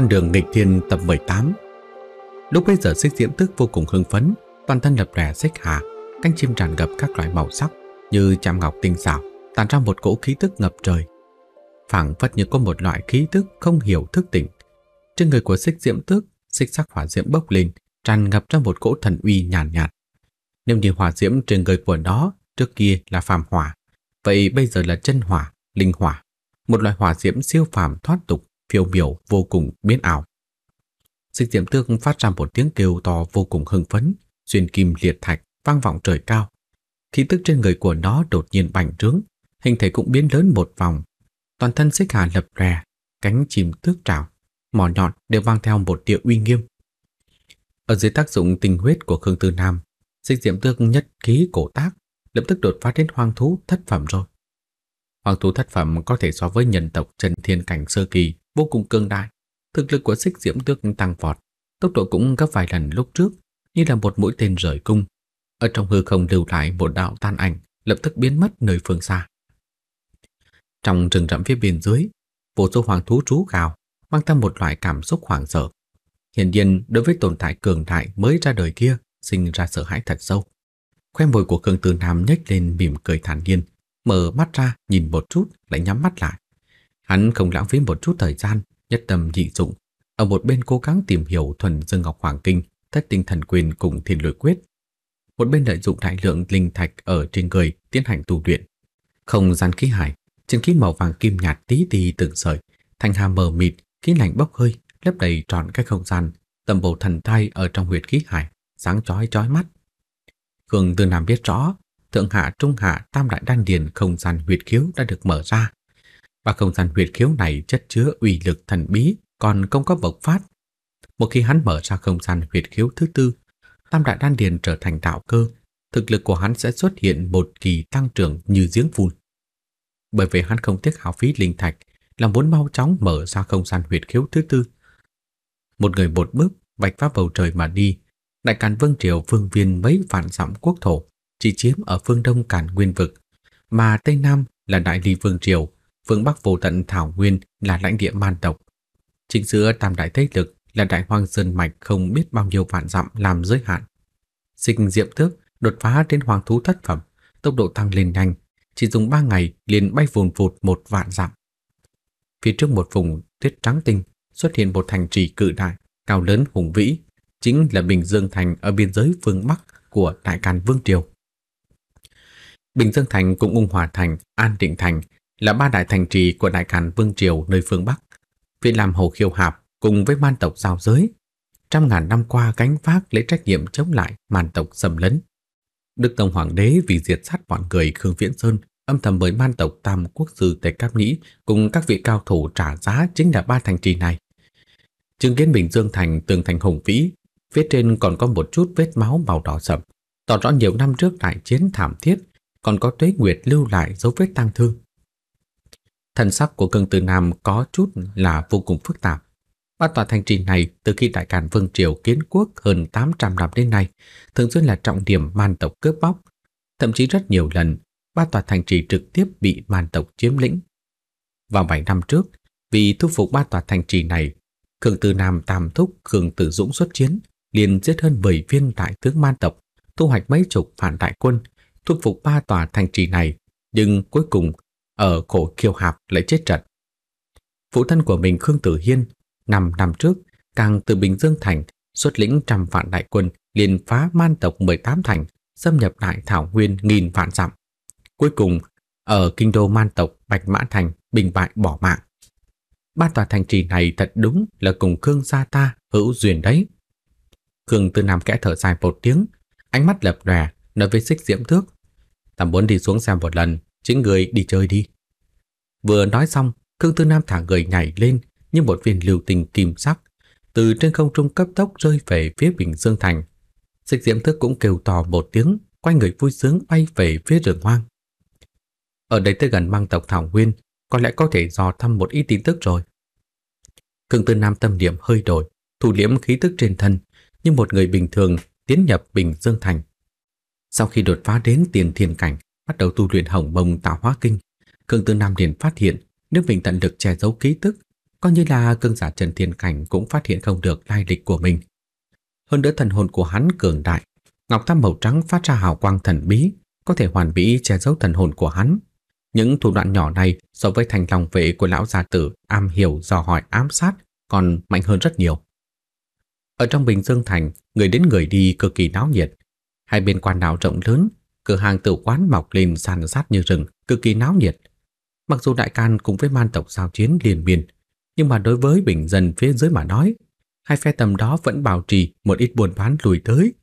Con đường nghịch thiên tập 18 Lúc bây giờ xích diễm tức vô cùng hưng phấn Toàn thân lập rè xích hà Cánh chim tràn ngập các loại màu sắc Như chạm ngọc tinh xảo Tàn ra một cỗ khí tức ngập trời phảng phất như có một loại khí tức không hiểu thức tỉnh Trên người của xích diễm tức Xích sắc hỏa diễm bốc lên Tràn ngập ra một cỗ thần uy nhàn nhạt, nhạt Nếu như hỏa diễm trên người của nó Trước kia là phàm hỏa Vậy bây giờ là chân hỏa, linh hỏa Một loại hỏa diễm siêu phàm thoát tục phiêu biểu vô cùng biến ảo. Dịch Diệm Tước phát ra một tiếng kêu to vô cùng hưng phấn, xuyên kim liệt thạch vang vọng trời cao. Khí tức trên người của nó đột nhiên bành trướng, hình thể cũng biến lớn một vòng. Toàn thân xích hà lập rè, cánh chim tước trào, mỏ nhọn đều mang theo một địa uy nghiêm. Ở dưới tác dụng tình huyết của Khương Tư Nam, dịch diệm tước nhất khí cổ tác, lập tức đột phá đến hoang thú thất phẩm rồi. Hoang thú thất phẩm có thể so với nhân tộc Trần Thiên Cảnh Sơ Kỳ vô cùng cường đại. Thực lực của xích diễm tước tăng vọt, tốc độ cũng gấp vài lần lúc trước, như là một mũi tên rời cung. Ở trong hư không lưu lại một đạo tan ảnh, lập tức biến mất nơi phương xa. Trong rừng rậm phía bên dưới, vô số hoàng thú trú gào, mang theo một loại cảm xúc hoảng sợ. Hiển nhiên, đối với tồn tại cường đại mới ra đời kia, sinh ra sợ hãi thật sâu. Khoe môi của Khương Tư Nam nhếch lên mỉm cười thản nhiên, mở mắt ra nhìn một chút lại nhắm mắt lại. Hắn không lãng phí một chút thời gian, nhất tâm dị dụng, ở một bên cố gắng tìm hiểu thuần dương ngọc hoàng kinh, thất tinh thần quyền cùng thiên lôi quyết. Một bên lợi dụng đại lượng linh thạch ở trên người tiến hành tu luyện. Không gian khí hải, chân khí màu vàng kim nhạt tí tì từng sợi, thanh hà mờ mịt, khí lạnh bốc hơi, lấp đầy trọn cái không gian, tầm bầu thần thai ở trong huyệt khí hải, sáng chói chói mắt. Khương Tư Nam biết rõ, thượng hạ trung hạ tam đại đan điền không gian huyệt khiếu đã được mở ra, và không gian huyệt khiếu này chất chứa uy lực thần bí còn không có bộc phát. Một khi hắn mở ra không gian huyệt khiếu thứ tư, tam đại đan điền trở thành đạo cơ, thực lực của hắn sẽ xuất hiện một kỳ tăng trưởng như giếng phun. Bởi vì hắn không tiếc hào phí linh thạch, làm muốn mau chóng mở ra không gian huyệt khiếu thứ tư. Một người một bước vạch phá bầu trời mà đi, đại càn vương triều phương viên mấy vạn dặm quốc thổ chỉ chiếm ở phương đông càn nguyên vực, mà tây nam là đại lý vương triều phương Bắc vô tận thảo nguyên là lãnh địa man tộc. Chính giữa tam đại thế lực là đại hoang sơn mạch không biết bao nhiêu vạn dặm làm giới hạn. sinh diệm tước đột phá đến hoàng thú thất phẩm, tốc độ tăng lên nhanh, chỉ dùng 3 ngày liền bay vùn vụt một vạn dặm. Phía trước một vùng tuyết trắng tinh xuất hiện một thành trì cự đại, cao lớn hùng vĩ, chính là Bình Dương Thành ở biên giới phương Bắc của Đại Càn Vương Triều. Bình Dương Thành cũng ung hòa thành, an định thành là ba đại thành trì của đại càn vương triều nơi phương Bắc, vì làm hồ khiêu hạp cùng với man tộc giao giới, trăm ngàn năm qua gánh vác lấy trách nhiệm chống lại man tộc xâm lấn. Đức Tông Hoàng đế vì diệt sát bọn người Khương Viễn Sơn, âm thầm mời man tộc Tam Quốc Sư Tề Cáp Nhĩ cùng các vị cao thủ trả giá chính là ba thành trì này. Chứng kiến Bình Dương Thành tường thành hùng vĩ, phía trên còn có một chút vết máu màu đỏ sậm, tỏ rõ nhiều năm trước đại chiến thảm thiết, còn có tuế nguyệt lưu lại dấu vết tang thương. Thần sắc của Cương Tử Nam có chút là vô cùng phức tạp. ba tòa thành trì này từ khi Đại Càn Vương Triều kiến quốc hơn 800 năm đến nay, thường xuyên là trọng điểm man tộc cướp bóc. Thậm chí rất nhiều lần, ba tòa thành trì trực tiếp bị man tộc chiếm lĩnh. Vào 7 năm trước, vì thu phục ba tòa thành trì này, Cường Tử Nam tam thúc Cường Tử Dũng xuất chiến, liền giết hơn 10 viên đại tướng man tộc, thu hoạch mấy chục phản đại quân, thu phục ba tòa thành trì này, nhưng cuối cùng ở cổ Kiều Hạp lại chết trận. Phụ thân của mình Khương Tử Hiên, năm năm trước, càng từ Bình Dương Thành xuất lĩnh trăm vạn đại quân liền phá man tộc 18 thành, xâm nhập đại thảo nguyên nghìn vạn dặm. Cuối cùng, ở kinh đô man tộc Bạch Mã Thành bình bại bỏ mạng. Ba tòa thành trì này thật đúng là cùng Khương gia ta hữu duyên đấy. Khương Tư Nam kẽ thở dài một tiếng, ánh mắt lập lòe nói với xích diễm thước. Ta muốn đi xuống xem một lần, chính người đi chơi đi. Vừa nói xong, Khương Tư Nam thả người nhảy lên như một viên liều tình kim sắc, từ trên không trung cấp tốc rơi về phía Bình Dương Thành. dịch diễm thức cũng kêu to một tiếng, quay người vui sướng bay về phía rừng hoang. Ở đây tới gần mang tộc Thảo Nguyên, có lẽ có thể dò thăm một ít tin tức rồi. Khương Tư Nam tâm niệm hơi đổi, thủ liễm khí tức trên thân, như một người bình thường tiến nhập Bình Dương Thành. Sau khi đột phá đến tiền thiên cảnh, bắt đầu tu luyện hồng mông tạo hóa kinh, Cường Tư Nam liền phát hiện nếu mình tận lực che giấu ký tức, coi như là cường giả Trần Thiên Cảnh cũng phát hiện không được lai lịch của mình. Hơn nữa thần hồn của hắn cường đại, ngọc tam màu trắng phát ra hào quang thần bí, có thể hoàn mỹ che giấu thần hồn của hắn. Những thủ đoạn nhỏ này so với thành lòng vệ của lão gia tử am hiểu dò hỏi ám sát còn mạnh hơn rất nhiều. Ở trong Bình Dương Thành, người đến người đi cực kỳ náo nhiệt. Hai bên quan đảo rộng lớn, cửa hàng tử quán mọc lên san sát như rừng, cực kỳ náo nhiệt. Mặc dù đại can cùng với man tộc giao chiến liền miên, nhưng mà đối với bình dân phía dưới mà nói, hai phe tầm đó vẫn bảo trì một ít buồn bán lùi tới.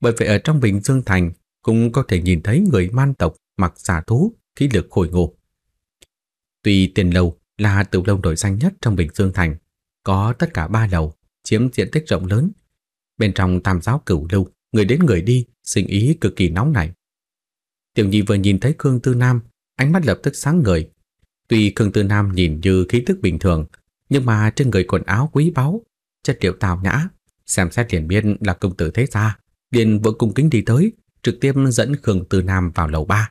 Bởi vậy ở trong Bình Dương Thành cũng có thể nhìn thấy người man tộc mặc giả thú, khí lực khôi ngô. Tuy tiền lầu là tiểu lâu nổi danh nhất trong Bình Dương Thành, có tất cả ba lầu, chiếm diện tích rộng lớn. Bên trong tam giáo cửu lưu, người đến người đi, sinh ý cực kỳ nóng nảy. Tiểu nhị vừa nhìn thấy Khương Tư Nam, ánh mắt lập tức sáng ngời. Tuy Khương Tư Nam nhìn như khí tức bình thường, nhưng mà trên người quần áo quý báu, chất liệu tào nhã, xem xét liền biết là công tử thế gia, liền vội cung kính đi tới, trực tiếp dẫn Khương Tư Nam vào lầu ba.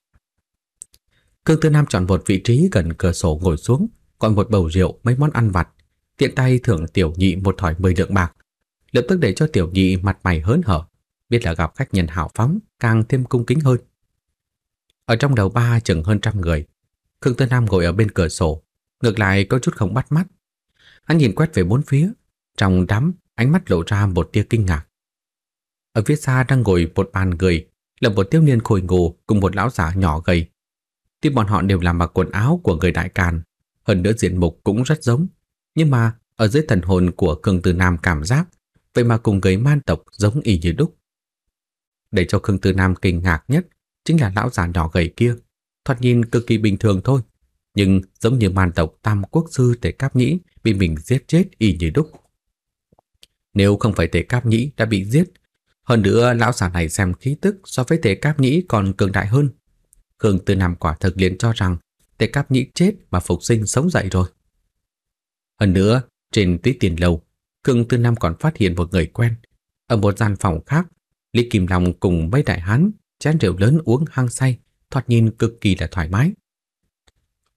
Khương Tư Nam chọn một vị trí gần cửa sổ ngồi xuống, còn một bầu rượu, mấy món ăn vặt, tiện tay thưởng tiểu nhị một thỏi mười lượng bạc, lập tức để cho tiểu nhị mặt mày hớn hở, biết là gặp khách nhân hảo phóng, càng thêm cung kính hơn. Ở trong đầu ba chừng hơn trăm người, Khương Tư Nam ngồi ở bên cửa sổ, ngược lại có chút không bắt mắt. Hắn nhìn quét về bốn phía, trong đám ánh mắt lộ ra một tia kinh ngạc. Ở phía xa đang ngồi một bàn người, là một thiếu niên khôi ngủ cùng một lão giả nhỏ gầy. Tuy bọn họ đều làm mặc quần áo của người đại càn, hơn nữa diện mục cũng rất giống, nhưng mà ở dưới thần hồn của Khương Tư Nam cảm giác, vậy mà cùng người man tộc giống y như đúc. Để cho Khương Tư Nam kinh ngạc nhất chính là lão già nhỏ gầy kia, thoạt nhìn cực kỳ bình thường thôi, nhưng giống như man tộc Tam Quốc sư Tề Cáp Nhĩ bị mình giết chết y như đúc. Nếu không phải Tề Cáp Nhĩ đã bị giết, hơn nữa lão già này xem khí tức so với Tề Cáp Nhĩ còn cường đại hơn. Khương Tư Nam quả thực liền cho rằng Tề Cáp Nhĩ chết mà phục sinh sống dậy rồi. Hơn nữa, trên túy tiền lầu, Khương Tư Nam còn phát hiện một người quen. Ở một gian phòng khác, Lý Kim Long cùng mấy đại hán chén rượu lớn uống hăng say, thoạt nhìn cực kỳ là thoải mái.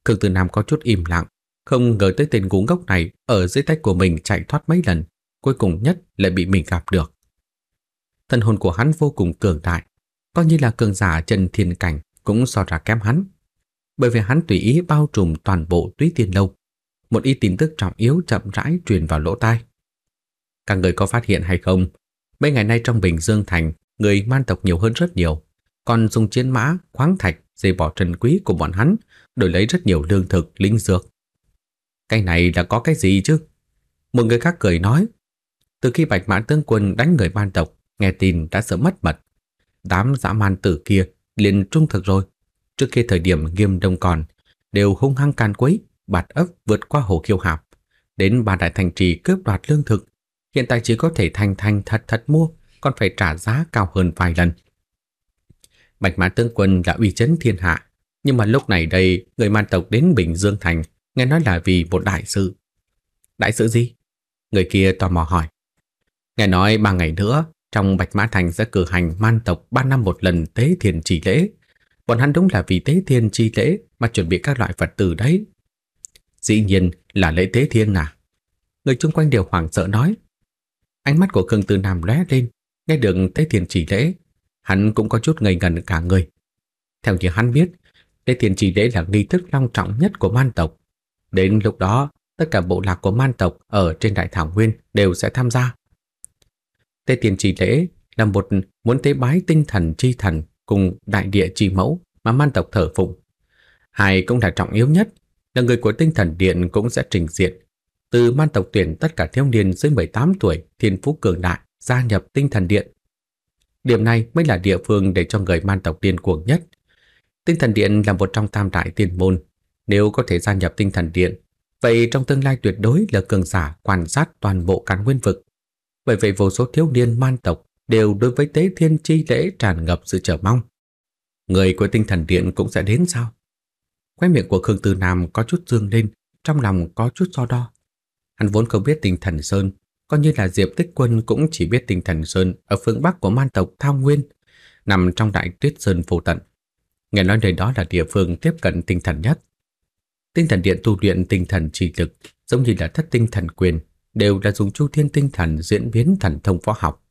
Khương Tử Nam có chút im lặng, không ngờ tới tên ngu ngốc này ở dưới tay của mình chạy thoát mấy lần, cuối cùng nhất lại bị mình gặp được. Thần hồn của hắn vô cùng cường đại, coi như là cường giả chân thiên cảnh cũng so ra kém hắn. Bởi vì hắn tùy ý bao trùm toàn bộ túy tiên lâu, một ít tin tức trọng yếu chậm rãi truyền vào lỗ tai. Các người có phát hiện hay không? Mấy ngày nay trong Bình Dương Thành, người man tộc nhiều hơn rất nhiều còn dùng chiến mã, khoáng thạch, dây bỏ trần quý của bọn hắn đổi lấy rất nhiều lương thực, linh dược. Cái này là có cái gì chứ? Một người khác cười nói, từ khi Bạch mã Tướng Quân đánh người ban tộc, nghe tin đã sợ mất mật. Đám dã man tử kia liền trung thực rồi. Trước kia thời điểm nghiêm đông còn, đều hung hăng can quấy, bạt ấp vượt qua hồ kiêu hạp, đến bà đại thành trì cướp đoạt lương thực. Hiện tại chỉ có thể thanh thanh thật thật mua, còn phải trả giá cao hơn vài lần. Bạch Mã Tướng Quân đã uy chấn thiên hạ, nhưng mà lúc này đây người man tộc đến Bình Dương Thành nghe nói là vì một đại sự. Đại sự gì? Người kia tò mò hỏi. Nghe nói ba ngày nữa, trong Bạch Mã Thành sẽ cử hành man tộc ba năm một lần tế thiên trì lễ. Bọn hắn đúng là vì tế thiên chi lễ mà chuẩn bị các loại vật tử đấy. Dĩ nhiên là lễ tế thiên à. Người chung quanh đều hoảng sợ nói. Ánh mắt của Khương Tư Nam lóe lên, nghe được tế thiên chỉ lễ hắn cũng có chút ngây ngần cả người. Theo như hắn biết, lễ tiền trì lễ là nghi thức long trọng nhất của man tộc. Đến lúc đó, tất cả bộ lạc của man tộc ở trên đại thảo nguyên đều sẽ tham gia. Tế tiền trì lễ là một muốn tế bái tinh thần chi thần cùng đại địa chi mẫu mà man tộc thờ phụng. Hai cũng là trọng yếu nhất là người của tinh thần điện cũng sẽ trình diện. Từ man tộc tuyển tất cả thiếu niên dưới 18 tuổi thiên phú cường đại gia nhập tinh thần điện. Điểm này mới là địa phương để cho người man tộc điên cuồng nhất. Tinh thần điện là một trong tam đại tiên môn. Nếu có thể gia nhập tinh thần điện, vậy trong tương lai tuyệt đối là cường giả quan sát toàn bộ cán nguyên vực. Bởi vậy vô số thiếu niên man tộc đều đối với tế thiên chi lễ tràn ngập sự chờ mong. Người của tinh thần điện cũng sẽ đến sao? Khóe miệng của Khương Tư Nam có chút dương lên, trong lòng có chút do đo. Hắn vốn không biết tinh thần Sơn coi như là Diệp Tích Quân cũng chỉ biết tinh thần sơn ở phương Bắc của man tộc Thao Nguyên, nằm trong đại tuyết sơn vô tận. Nghe nói nơi đó là địa phương tiếp cận tinh thần nhất. Tinh thần điện tu luyện tinh thần trì lực, giống như là thất tinh thần quyền, đều là dùng chu thiên tinh thần diễn biến thần thông võ học.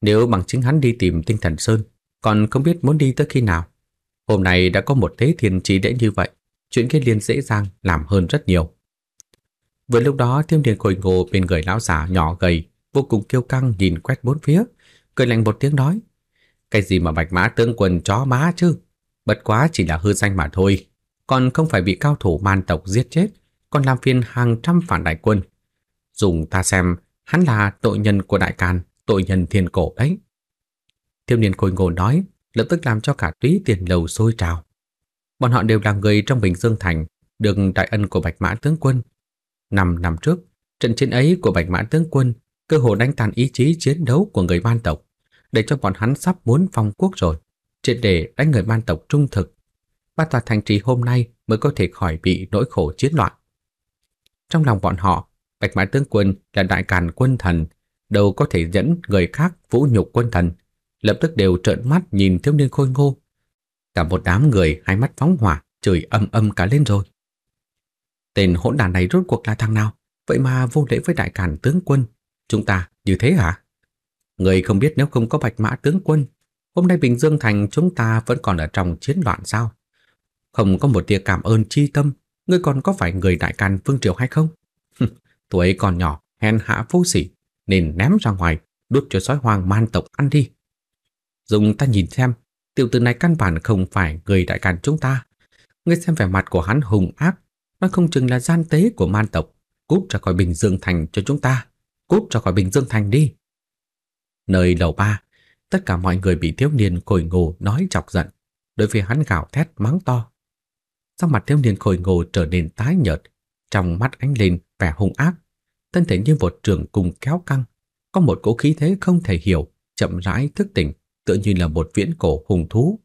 Nếu bằng chính hắn đi tìm tinh thần sơn, còn không biết muốn đi tới khi nào. Hôm nay đã có một thế thiên trí đễ như vậy, chuyện kia liên dễ dàng làm hơn rất nhiều. Vừa lúc đó Thiêm Điền cồi Ngô bên người lão giả nhỏ gầy, vô cùng kiêu căng nhìn quét bốn phía, cười lạnh một tiếng nói: "Cái gì mà bạch mã tướng quân chó má chứ, bất quá chỉ là hư danh mà thôi, còn không phải bị cao thủ man tộc giết chết, còn làm phiền hàng trăm phản đại quân. Dùng ta xem, hắn là tội nhân của đại can, tội nhân thiên cổ đấy." Thiêm Điền cồi Ngô nói, lập tức làm cho cả túy tiền lầu sôi trào. Bọn họ đều là người trong Bình Dương Thành, được đại ân của Bạch Mã tướng quân Năm năm trước, trận chiến ấy của Bạch Mã Tướng Quân cơ hồ đánh tan ý chí chiến đấu của người man tộc, để cho bọn hắn sắp muốn phong quốc rồi, triệt để đánh người man tộc trung thực. Ba tòa thành trì hôm nay mới có thể khỏi bị nỗi khổ chiến loạn. Trong lòng bọn họ, Bạch Mã Tướng Quân là đại càn quân thần, đâu có thể dẫn người khác vũ nhục quân thần, lập tức đều trợn mắt nhìn thiếu niên khôi ngô. Cả một đám người hai mắt phóng hỏa, chửi âm âm cả lên rồi. Tên hỗn đàn này rốt cuộc là thằng nào? Vậy mà vô lễ với đại cản tướng quân, chúng ta như thế hả? Người không biết nếu không có bạch mã tướng quân, hôm nay Bình Dương Thành chúng ta vẫn còn ở trong chiến loạn sao? Không có một tia cảm ơn chi tâm, ngươi còn có phải người đại càn Vương Triều hay không? Tuổi còn nhỏ, hèn hạ vô sỉ, nên ném ra ngoài, đút cho sói hoang man tộc ăn đi. Dùng ta nhìn xem, tiểu tử này căn bản không phải người đại càn chúng ta. Ngươi xem vẻ mặt của hắn hùng ác, nó không chừng là gian tế của man tộc Cút ra khỏi Bình Dương Thành cho chúng ta Cút ra khỏi Bình Dương Thành đi Nơi lầu ba Tất cả mọi người bị thiếu niên khồi ngô nói chọc giận Đối với hắn gào thét mắng to Sau mặt thiếu niên khồi ngô trở nên tái nhợt Trong mắt ánh lên vẻ hung ác Thân thể như một trường cùng kéo căng Có một cỗ khí thế không thể hiểu Chậm rãi thức tỉnh Tựa như là một viễn cổ hùng thú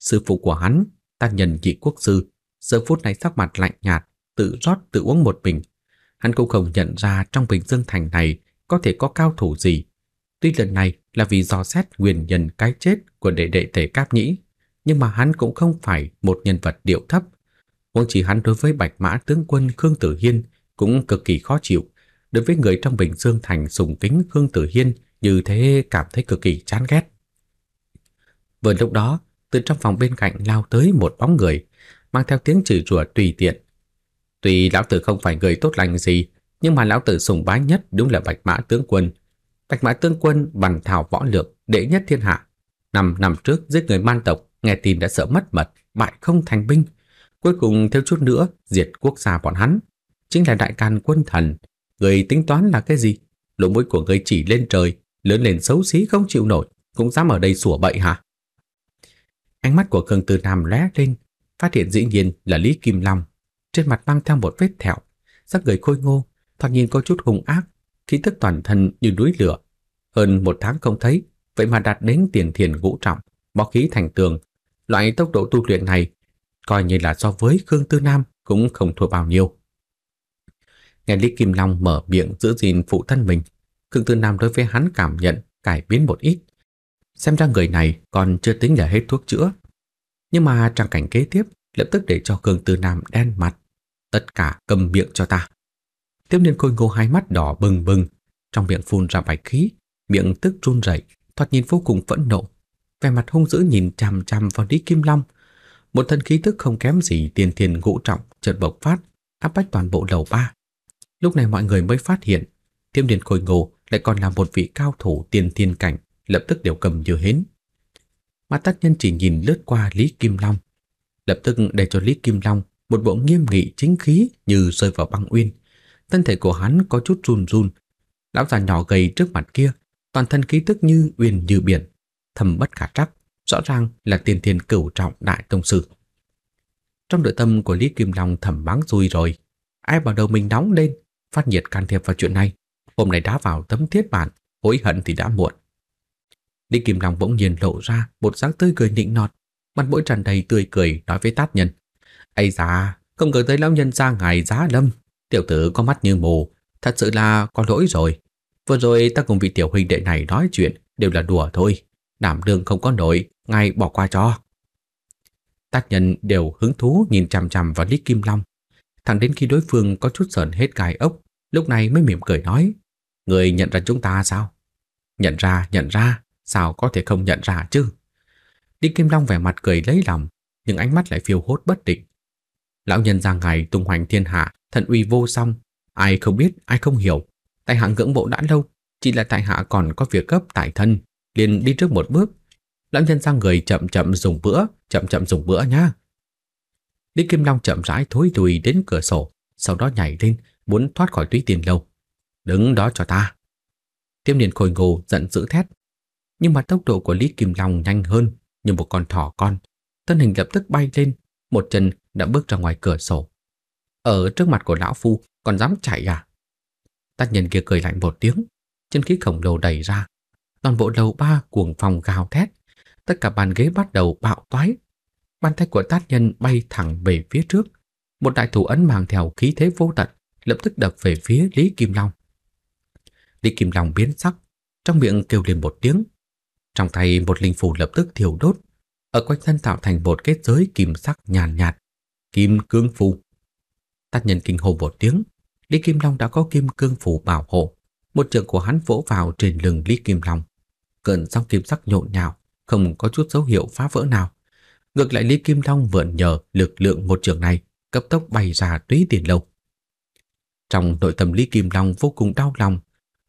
Sư phụ của hắn, tác nhân dị quốc sư giờ phút này sắc mặt lạnh nhạt, tự rót tự uống một bình. Hắn cũng không nhận ra trong Bình Dương Thành này có thể có cao thủ gì. Tuy lần này là vì dò xét nguyên nhân cái chết của đệ đệ tể Cáp Nhĩ, nhưng mà hắn cũng không phải một nhân vật điệu thấp. Huống chỉ hắn đối với Bạch Mã tướng quân Khương Tử Hiên cũng cực kỳ khó chịu, đối với người trong Bình Dương Thành sùng kính Khương Tử Hiên như thế cảm thấy cực kỳ chán ghét. Vừa lúc đó, từ trong phòng bên cạnh lao tới một bóng người, mang theo tiếng chửi rủa tùy tiện. Tuy lão tử không phải người tốt lành gì, nhưng mà lão tử sùng bái nhất đúng là Bạch Mã tướng quân. Bạch Mã tướng quân bằng thảo võ lược, đệ nhất thiên hạ. Năm năm trước giết người man tộc, nghe tin đã sợ mất mật, bại không thành binh. Cuối cùng theo chút nữa diệt quốc gia bọn hắn. Chính là đại can quân thần. Người tính toán là cái gì? Lỗ mũi của người chỉ lên trời, lớn lên xấu xí không chịu nổi, cũng dám ở đây sủa bậy hả? Ánh mắt của Khương Tư Nam lóe lên, Phát hiện dĩ nhiên là Lý Kim Long, trên mặt mang theo một vết thẹo, sắc người khôi ngô, thoạt nhìn có chút hung ác, khí tức toàn thân như núi lửa. Hơn một tháng không thấy, vậy mà đạt đến tiền thiền ngũ trọng, bó khí thành tường. Loại tốc độ tu luyện này, coi như là so với Khương Tư Nam cũng không thua bao nhiêu. Nghe Lý Kim Long mở miệng giữ gìn phụ thân mình, Khương Tư Nam đối với hắn cảm nhận cải biến một ít. Xem ra người này còn chưa tính là hết thuốc chữa, nhưng mà trang cảnh kế tiếp lập tức để cho Cường Tư Nam đen mặt. Tất cả cầm miệng cho ta. Tiếp niên khôi ngô hai mắt đỏ bừng bừng, trong miệng phun ra bạch khí, miệng tức run rẩy, thoạt nhìn vô cùng phẫn nộ. Vẻ mặt hung dữ nhìn chằm chằm vào Lý Kim Long. Một thân khí tức không kém gì tiền thiền ngũ trọng chợt bộc phát, áp bách toàn bộ lầu ba. Lúc này mọi người mới phát hiện, Tiêm Điền Khôi Ngô lại còn là một vị cao thủ tiền thiên cảnh, lập tức đều cầm như hến mà tác nhân chỉ nhìn lướt qua Lý Kim Long, lập tức để cho Lý Kim Long một bộ nghiêm nghị chính khí như rơi vào băng uyên. Thân thể của hắn có chút run run, lão già nhỏ gầy trước mặt kia, toàn thân khí tức như uyên như biển, thầm bất khả trắc, rõ ràng là tiền thiên cửu trọng đại tông sư. Trong nội tâm của Lý Kim Long thầm mắng xui rồi, ai bảo đầu mình nóng lên, phát nhiệt can thiệp vào chuyện này, hôm nay đá vào tấm thiết bản, hối hận thì đã muộn. Lý Kim Long bỗng nhiên lộ ra một dáng tươi cười nịnh nọt, mặt mũi tràn đầy tươi cười nói với Tát Nhân. Ây da, không ngờ tới lão nhân ra ngài giá lâm, tiểu tử có mắt như mù, thật sự là có lỗi rồi. Vừa rồi ta cùng vị tiểu huynh đệ này nói chuyện đều là đùa thôi, đảm đương không có nổi, ngài bỏ qua cho. tát nhân đều hứng thú nhìn chằm chằm vào Lý Kim Long. Thẳng đến khi đối phương có chút sờn hết gai ốc, lúc này mới mỉm cười nói. Người nhận ra chúng ta sao? Nhận ra, nhận ra. Sao có thể không nhận ra chứ? Đinh Kim Long vẻ mặt cười lấy lòng, nhưng ánh mắt lại phiêu hốt bất định. Lão nhân ra ngày tung hoành thiên hạ, thần uy vô song, ai không biết, ai không hiểu. tài hạ ngưỡng bộ đã lâu, chỉ là tài hạ còn có việc cấp tại thân, liền đi trước một bước. Lão nhân ra người chậm chậm dùng bữa, chậm chậm dùng bữa nhá. Đinh Kim Long chậm rãi thối đùi đến cửa sổ, sau đó nhảy lên, muốn thoát khỏi túy tiền lâu. Đứng đó cho ta. Tiêm điền khôi ngô giận dữ thét, nhưng mà tốc độ của Lý Kim Long nhanh hơn như một con thỏ con. Thân hình lập tức bay lên, một chân đã bước ra ngoài cửa sổ. Ở trước mặt của lão phu còn dám chạy à? Tác nhân kia cười lạnh một tiếng, chân khí khổng lồ đầy ra. Toàn bộ lầu ba cuồng phòng gào thét, tất cả bàn ghế bắt đầu bạo toái. Bàn tay của tác nhân bay thẳng về phía trước, một đại thủ ấn mang theo khí thế vô tận lập tức đập về phía Lý Kim Long. Lý Kim Long biến sắc, trong miệng kêu lên một tiếng, trong tay một linh phù lập tức thiêu đốt, ở quanh thân tạo thành một kết giới kim sắc nhàn nhạt, nhạt, kim cương phù. tát nhân kinh hồn một tiếng, Lý Kim Long đã có kim cương phù bảo hộ, một trường của hắn vỗ vào trên lưng Lý Kim Long. cận song kim sắc nhộn nhào, không có chút dấu hiệu phá vỡ nào. Ngược lại Lý Kim Long vượn nhờ lực lượng một trường này, cấp tốc bay ra túy tiền lâu. Trong nội tâm Lý Kim Long vô cùng đau lòng,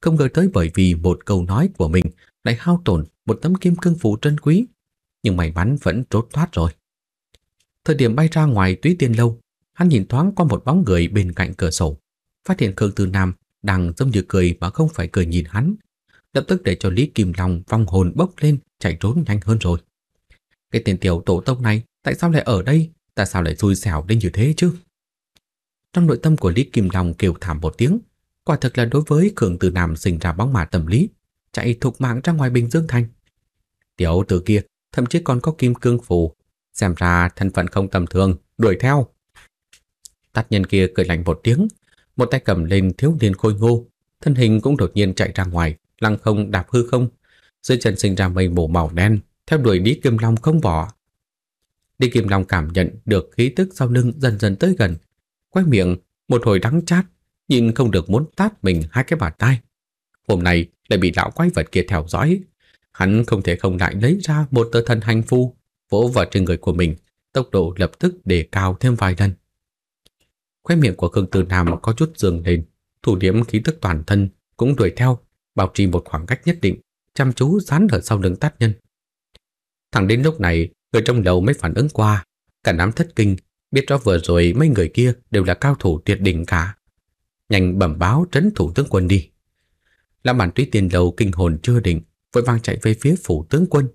không ngờ tới bởi vì một câu nói của mình lại hao tổn một tấm kim cương phủ trân quý, nhưng may mắn vẫn trốn thoát rồi. Thời điểm bay ra ngoài túy tiên lâu, hắn nhìn thoáng qua một bóng người bên cạnh cửa sổ, phát hiện Khương Tư Nam đang giống như cười mà không phải cười nhìn hắn, lập tức để cho Lý Kim Long vong hồn bốc lên chạy trốn nhanh hơn rồi. Cái tiền tiểu tổ tông này tại sao lại ở đây, tại sao lại xui xẻo đến như thế chứ? Trong nội tâm của Lý Kim Long kêu thảm một tiếng, quả thật là đối với Khương Tử Nam sinh ra bóng mà tâm lý, chạy thục mạng ra ngoài Bình Dương thành. Tiểu tử kia thậm chí còn có kim cương phù, xem ra thân phận không tầm thường, đuổi theo. tát nhân kia cười lạnh một tiếng, một tay cầm lên thiếu niên khôi ngô, thân hình cũng đột nhiên chạy ra ngoài, lăng không đạp hư không, dưới chân sinh ra mây mù màu đen, theo đuổi đi kim long không bỏ. Đi kim long cảm nhận được khí tức sau lưng dần dần tới gần, quay miệng, một hồi đắng chát, nhìn không được muốn tát mình hai cái bàn tay hôm nay lại bị lão quái vật kia theo dõi. Hắn không thể không lại lấy ra một tờ thần hành phu, vỗ vào trên người của mình, tốc độ lập tức đề cao thêm vài lần. Khóe miệng của Khương Tử Nam có chút dường lên, thủ điểm khí tức toàn thân cũng đuổi theo, bảo trì một khoảng cách nhất định, chăm chú dán ở sau lưng tát nhân. Thẳng đến lúc này, người trong đầu mới phản ứng qua, cả đám thất kinh, biết rõ vừa rồi mấy người kia đều là cao thủ tuyệt đỉnh cả. Nhanh bẩm báo trấn thủ tướng quân đi. Lão bản túy tiền đầu kinh hồn chưa định, vội vàng chạy về phía phủ tướng quân.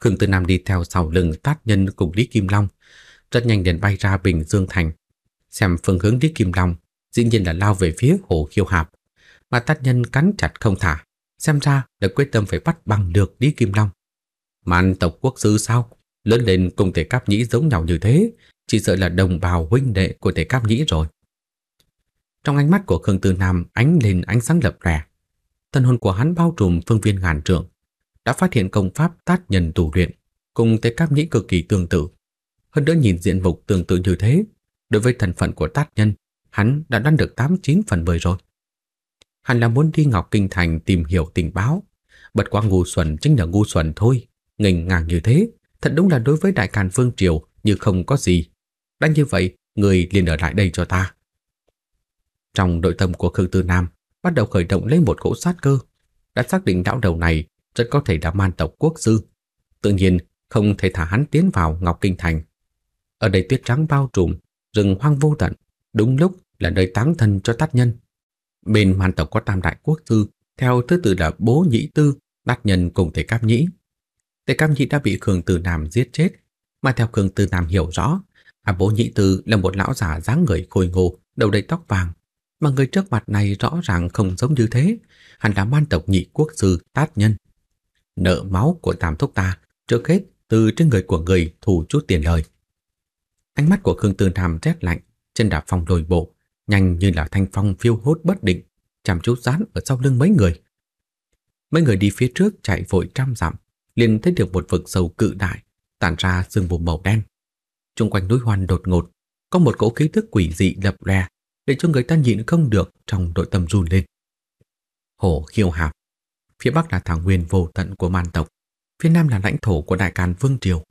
Khương Tư Nam đi theo sau lưng tát nhân cùng Lý Kim Long, rất nhanh liền bay ra Bình Dương Thành. Xem phương hướng Lý Kim Long, dĩ nhiên là lao về phía hồ khiêu hạp, mà tát nhân cắn chặt không thả, xem ra đã quyết tâm phải bắt bằng được Lý Kim Long. Màn tộc quốc sư sao? Lớn lên cùng thể cáp nhĩ giống nhau như thế, chỉ sợ là đồng bào huynh đệ của thể cáp nhĩ rồi. Trong ánh mắt của Khương Tư Nam ánh lên ánh sáng lập lè. Thần hồn của hắn bao trùm phương viên ngàn trượng, đã phát hiện công pháp tát nhân tù luyện cùng tế cáp nhĩ cực kỳ tương tự. Hơn nữa nhìn diện mục tương tự như thế, đối với thần phận của tát nhân, hắn đã đoán được 89 phần 10 rồi. Hắn là muốn đi Ngọc Kinh Thành tìm hiểu tình báo, bật qua ngu xuẩn chính là ngu xuẩn thôi, ngành ngang như thế, thật đúng là đối với đại càn phương triều như không có gì. đang như vậy, người liền ở lại đây cho ta. Trong nội tâm của Khương Tư Nam bắt đầu khởi động lên một cỗ sát cơ, đã xác định lão đầu này rất có thể đã man tộc quốc sư. Tự nhiên không thể thả hắn tiến vào Ngọc Kinh Thành. Ở đây tuyết trắng bao trùm, rừng hoang vô tận, đúng lúc là nơi táng thân cho tác nhân. Bên man tộc có tam đại quốc sư, theo thứ tự là bố nhĩ tư, tác nhân cùng thể cáp nhĩ. Tề Cam Nhĩ đã bị Khương Từ Nam giết chết, mà theo Khương Từ Nam hiểu rõ, à bố nhĩ tư là một lão già dáng người khôi ngô, đầu đầy tóc vàng, mà người trước mặt này rõ ràng không giống như thế, hắn là man tộc nhị quốc sư tát nhân. Nợ máu của tam thúc ta, trước hết từ trên người của người thủ chút tiền lời. Ánh mắt của Khương Tư Nam rét lạnh, chân đạp phong đồi bộ, nhanh như là thanh phong phiêu hốt bất định, chằm chút dán ở sau lưng mấy người. Mấy người đi phía trước chạy vội trăm dặm, liền thấy được một vực sâu cự đại, tản ra sương mù màu đen. Trung quanh núi hoan đột ngột, có một cỗ khí tức quỷ dị lập lè để cho người ta nhịn không được trong nội tâm run lên. Hồ khiêu hạp, phía bắc là thảo nguyên vô tận của man tộc, phía nam là lãnh thổ của đại càn vương triều,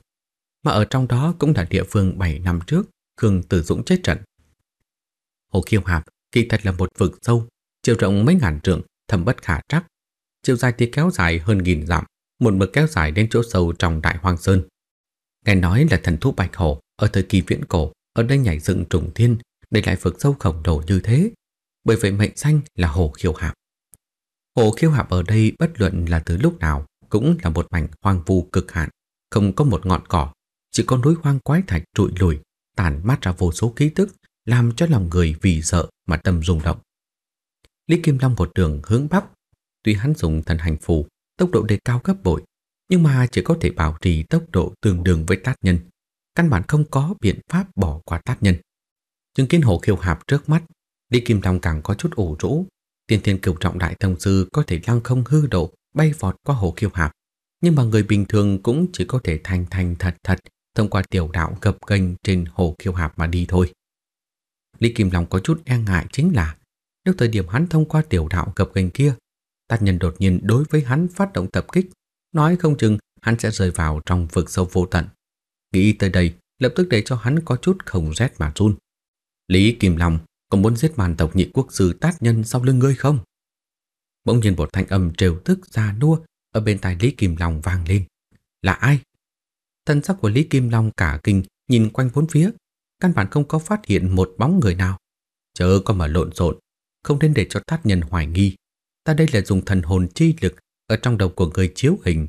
mà ở trong đó cũng là địa phương 7 năm trước Khương Tử Dũng chết trận. Hồ khiêu hạp kỳ thật là một vực sâu, chiều rộng mấy ngàn trượng, thâm bất khả trắc, chiều dài thì kéo dài hơn nghìn dặm, một mực kéo dài đến chỗ sâu trong đại hoang sơn. Nghe nói là thần thú bạch hổ ở thời kỳ viễn cổ ở đây nhảy dựng trùng thiên để lại vực sâu khổng lồ như thế, bởi vậy mệnh danh là hồ khiêu hạp. Hồ khiêu hạp ở đây bất luận là từ lúc nào cũng là một mảnh hoang vu cực hạn, không có một ngọn cỏ, chỉ có núi hoang quái thạch trụi lùi, tản mát ra vô số ký tức, làm cho lòng người vì sợ mà tâm rung động. Lý Kim Long một đường hướng bắc, tuy hắn dùng thần hành phù, tốc độ đề cao gấp bội, nhưng mà chỉ có thể bảo trì tốc độ tương đương với tát nhân, căn bản không có biện pháp bỏ qua tát nhân. Chứng kiến hồ khiêu hạp trước mắt, Lý Kim Long càng có chút ủ rũ. Tiên thiên cửu trọng đại thông sư có thể lăng không hư độ bay vọt qua hồ khiêu hạp. Nhưng mà người bình thường cũng chỉ có thể thành thành thật thật thông qua tiểu đạo gập kênh trên hồ khiêu hạp mà đi thôi. Lý Kim Long có chút e ngại chính là nếu thời điểm hắn thông qua tiểu đạo gập kênh kia, tác nhân đột nhiên đối với hắn phát động tập kích, nói không chừng hắn sẽ rơi vào trong vực sâu vô tận. Nghĩ tới đây, lập tức để cho hắn có chút không rét mà run. Lý Kim Long có muốn giết màn tộc nhị quốc sư tát nhân sau lưng ngươi không? Bỗng nhiên một thanh âm trêu tức ra nua ở bên tai Lý Kim Long vang lên. Là ai? Thân sắc của Lý Kim Long cả kinh nhìn quanh bốn phía, căn bản không có phát hiện một bóng người nào. Chớ có mà lộn xộn, không nên để cho tát nhân hoài nghi. Ta đây là dùng thần hồn chi lực ở trong đầu của người chiếu hình.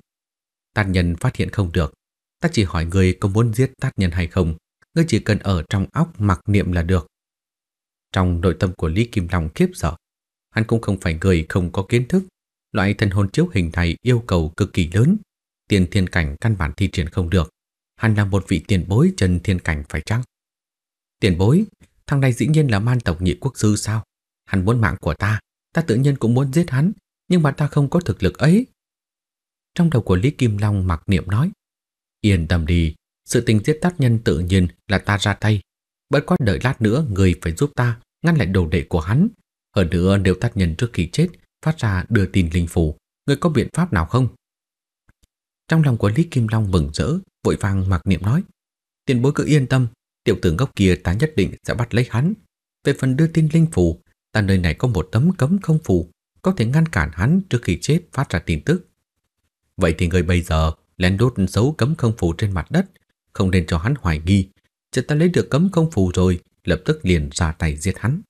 Tát nhân phát hiện không được, ta chỉ hỏi người có muốn giết tát nhân hay không ngươi chỉ cần ở trong óc mặc niệm là được. Trong nội tâm của Lý Kim Long khiếp sợ, hắn cũng không phải người không có kiến thức. Loại thần hồn chiếu hình này yêu cầu cực kỳ lớn, tiền thiên cảnh căn bản thi triển không được. Hắn là một vị tiền bối trần thiên cảnh phải chăng? Tiền bối, thằng này dĩ nhiên là man tộc nhị quốc sư sao? Hắn muốn mạng của ta, ta tự nhiên cũng muốn giết hắn, nhưng mà ta không có thực lực ấy. Trong đầu của Lý Kim Long mặc niệm nói, yên tâm đi, sự tình giết tác nhân tự nhiên là ta ra tay. Bất quá đợi lát nữa người phải giúp ta ngăn lại đồ đệ của hắn. Hơn nữa nếu tác nhân trước khi chết phát ra đưa tin linh phủ, người có biện pháp nào không? Trong lòng của Lý Kim Long mừng rỡ, vội vàng mặc niệm nói. Tiền bối cứ yên tâm, tiểu tử gốc kia ta nhất định sẽ bắt lấy hắn. Về phần đưa tin linh phủ, ta nơi này có một tấm cấm không phủ, có thể ngăn cản hắn trước khi chết phát ra tin tức. Vậy thì người bây giờ lén đốt dấu cấm không phủ trên mặt đất, không nên cho hắn hoài nghi, chờ ta lấy được cấm công phù rồi, lập tức liền ra tay giết hắn.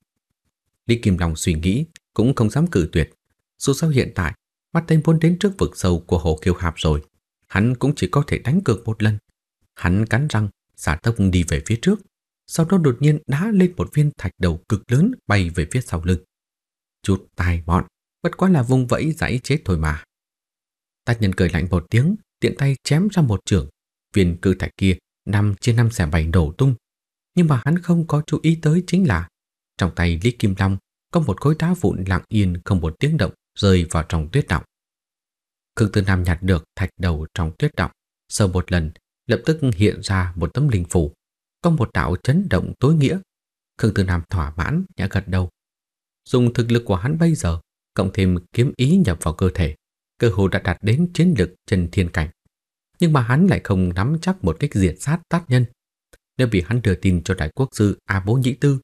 Lý Kim Long suy nghĩ, cũng không dám cử tuyệt. Dù sao hiện tại, mắt tên vốn đến trước vực sâu của hồ kiêu hạp rồi, hắn cũng chỉ có thể đánh cược một lần. Hắn cắn răng, xả tốc đi về phía trước, sau đó đột nhiên đá lên một viên thạch đầu cực lớn bay về phía sau lưng. Chút tài bọn, bất quá là vung vẫy giải chết thôi mà. Tát nhân cười lạnh một tiếng, tiện tay chém ra một trường Viên cự thạch kia năm trên năm xẻ bảy đổ tung. Nhưng mà hắn không có chú ý tới chính là trong tay Lý Kim Long có một khối đá vụn lặng yên không một tiếng động rơi vào trong tuyết động. Khương Tư Nam nhặt được thạch đầu trong tuyết động, sờ một lần, lập tức hiện ra một tấm linh phủ, có một đạo chấn động tối nghĩa. Khương Tư Nam thỏa mãn, nhã gật đầu. Dùng thực lực của hắn bây giờ, cộng thêm kiếm ý nhập vào cơ thể, cơ hồ đã đạt đến chiến lực chân thiên cảnh nhưng mà hắn lại không nắm chắc một cách diệt sát tác nhân. Nếu vì hắn đưa tin cho đại quốc sư A Bố Nhĩ Tư,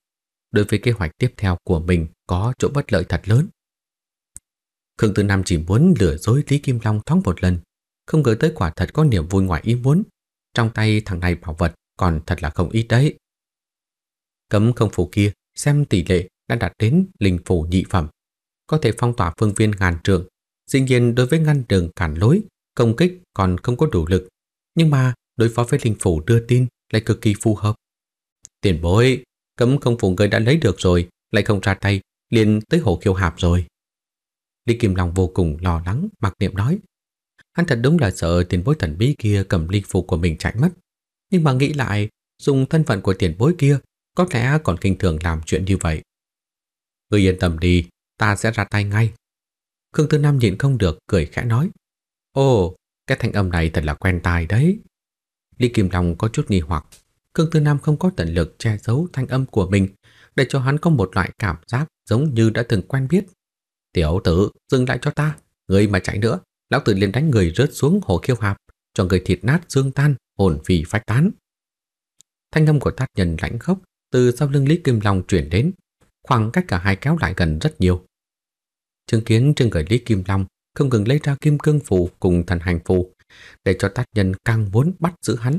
đối với kế hoạch tiếp theo của mình có chỗ bất lợi thật lớn. Khương Tư Nam chỉ muốn lừa dối Lý Kim Long thoáng một lần, không ngờ tới quả thật có niềm vui ngoài ý muốn. Trong tay thằng này bảo vật còn thật là không ít đấy. Cấm không phủ kia xem tỷ lệ đã đạt đến linh phủ nhị phẩm, có thể phong tỏa phương viên ngàn trường, Dĩ nhiên đối với ngăn đường cản lối, công kích còn không có đủ lực, nhưng mà đối phó với linh phủ đưa tin lại cực kỳ phù hợp. Tiền bối, cấm không phủ người đã lấy được rồi, lại không ra tay, liền tới hồ khiêu hạp rồi. Lý Kim Long vô cùng lo lắng, mặc niệm nói. Hắn thật đúng là sợ tiền bối thần bí kia cầm linh phủ của mình chạy mất. Nhưng mà nghĩ lại, dùng thân phận của tiền bối kia, có lẽ còn kinh thường làm chuyện như vậy. Ngươi yên tâm đi, ta sẽ ra tay ngay. Khương Tư Nam nhịn không được, cười khẽ nói. Ồ, cái thanh âm này thật là quen tai đấy. Lý Kim Long có chút nghi hoặc, Cương Tư Nam không có tận lực che giấu thanh âm của mình để cho hắn có một loại cảm giác giống như đã từng quen biết. Tiểu tử, dừng lại cho ta, người mà chạy nữa, lão tử liền đánh người rớt xuống hồ khiêu hạp, cho người thịt nát xương tan, hồn phì phách tán. Thanh âm của tác nhân lãnh khốc từ sau lưng Lý Kim Long chuyển đến, khoảng cách cả hai kéo lại gần rất nhiều. Chứng kiến trên người Lý Kim Long không ngừng lấy ra kim cương phù cùng thần hành phù để cho tác nhân càng muốn bắt giữ hắn.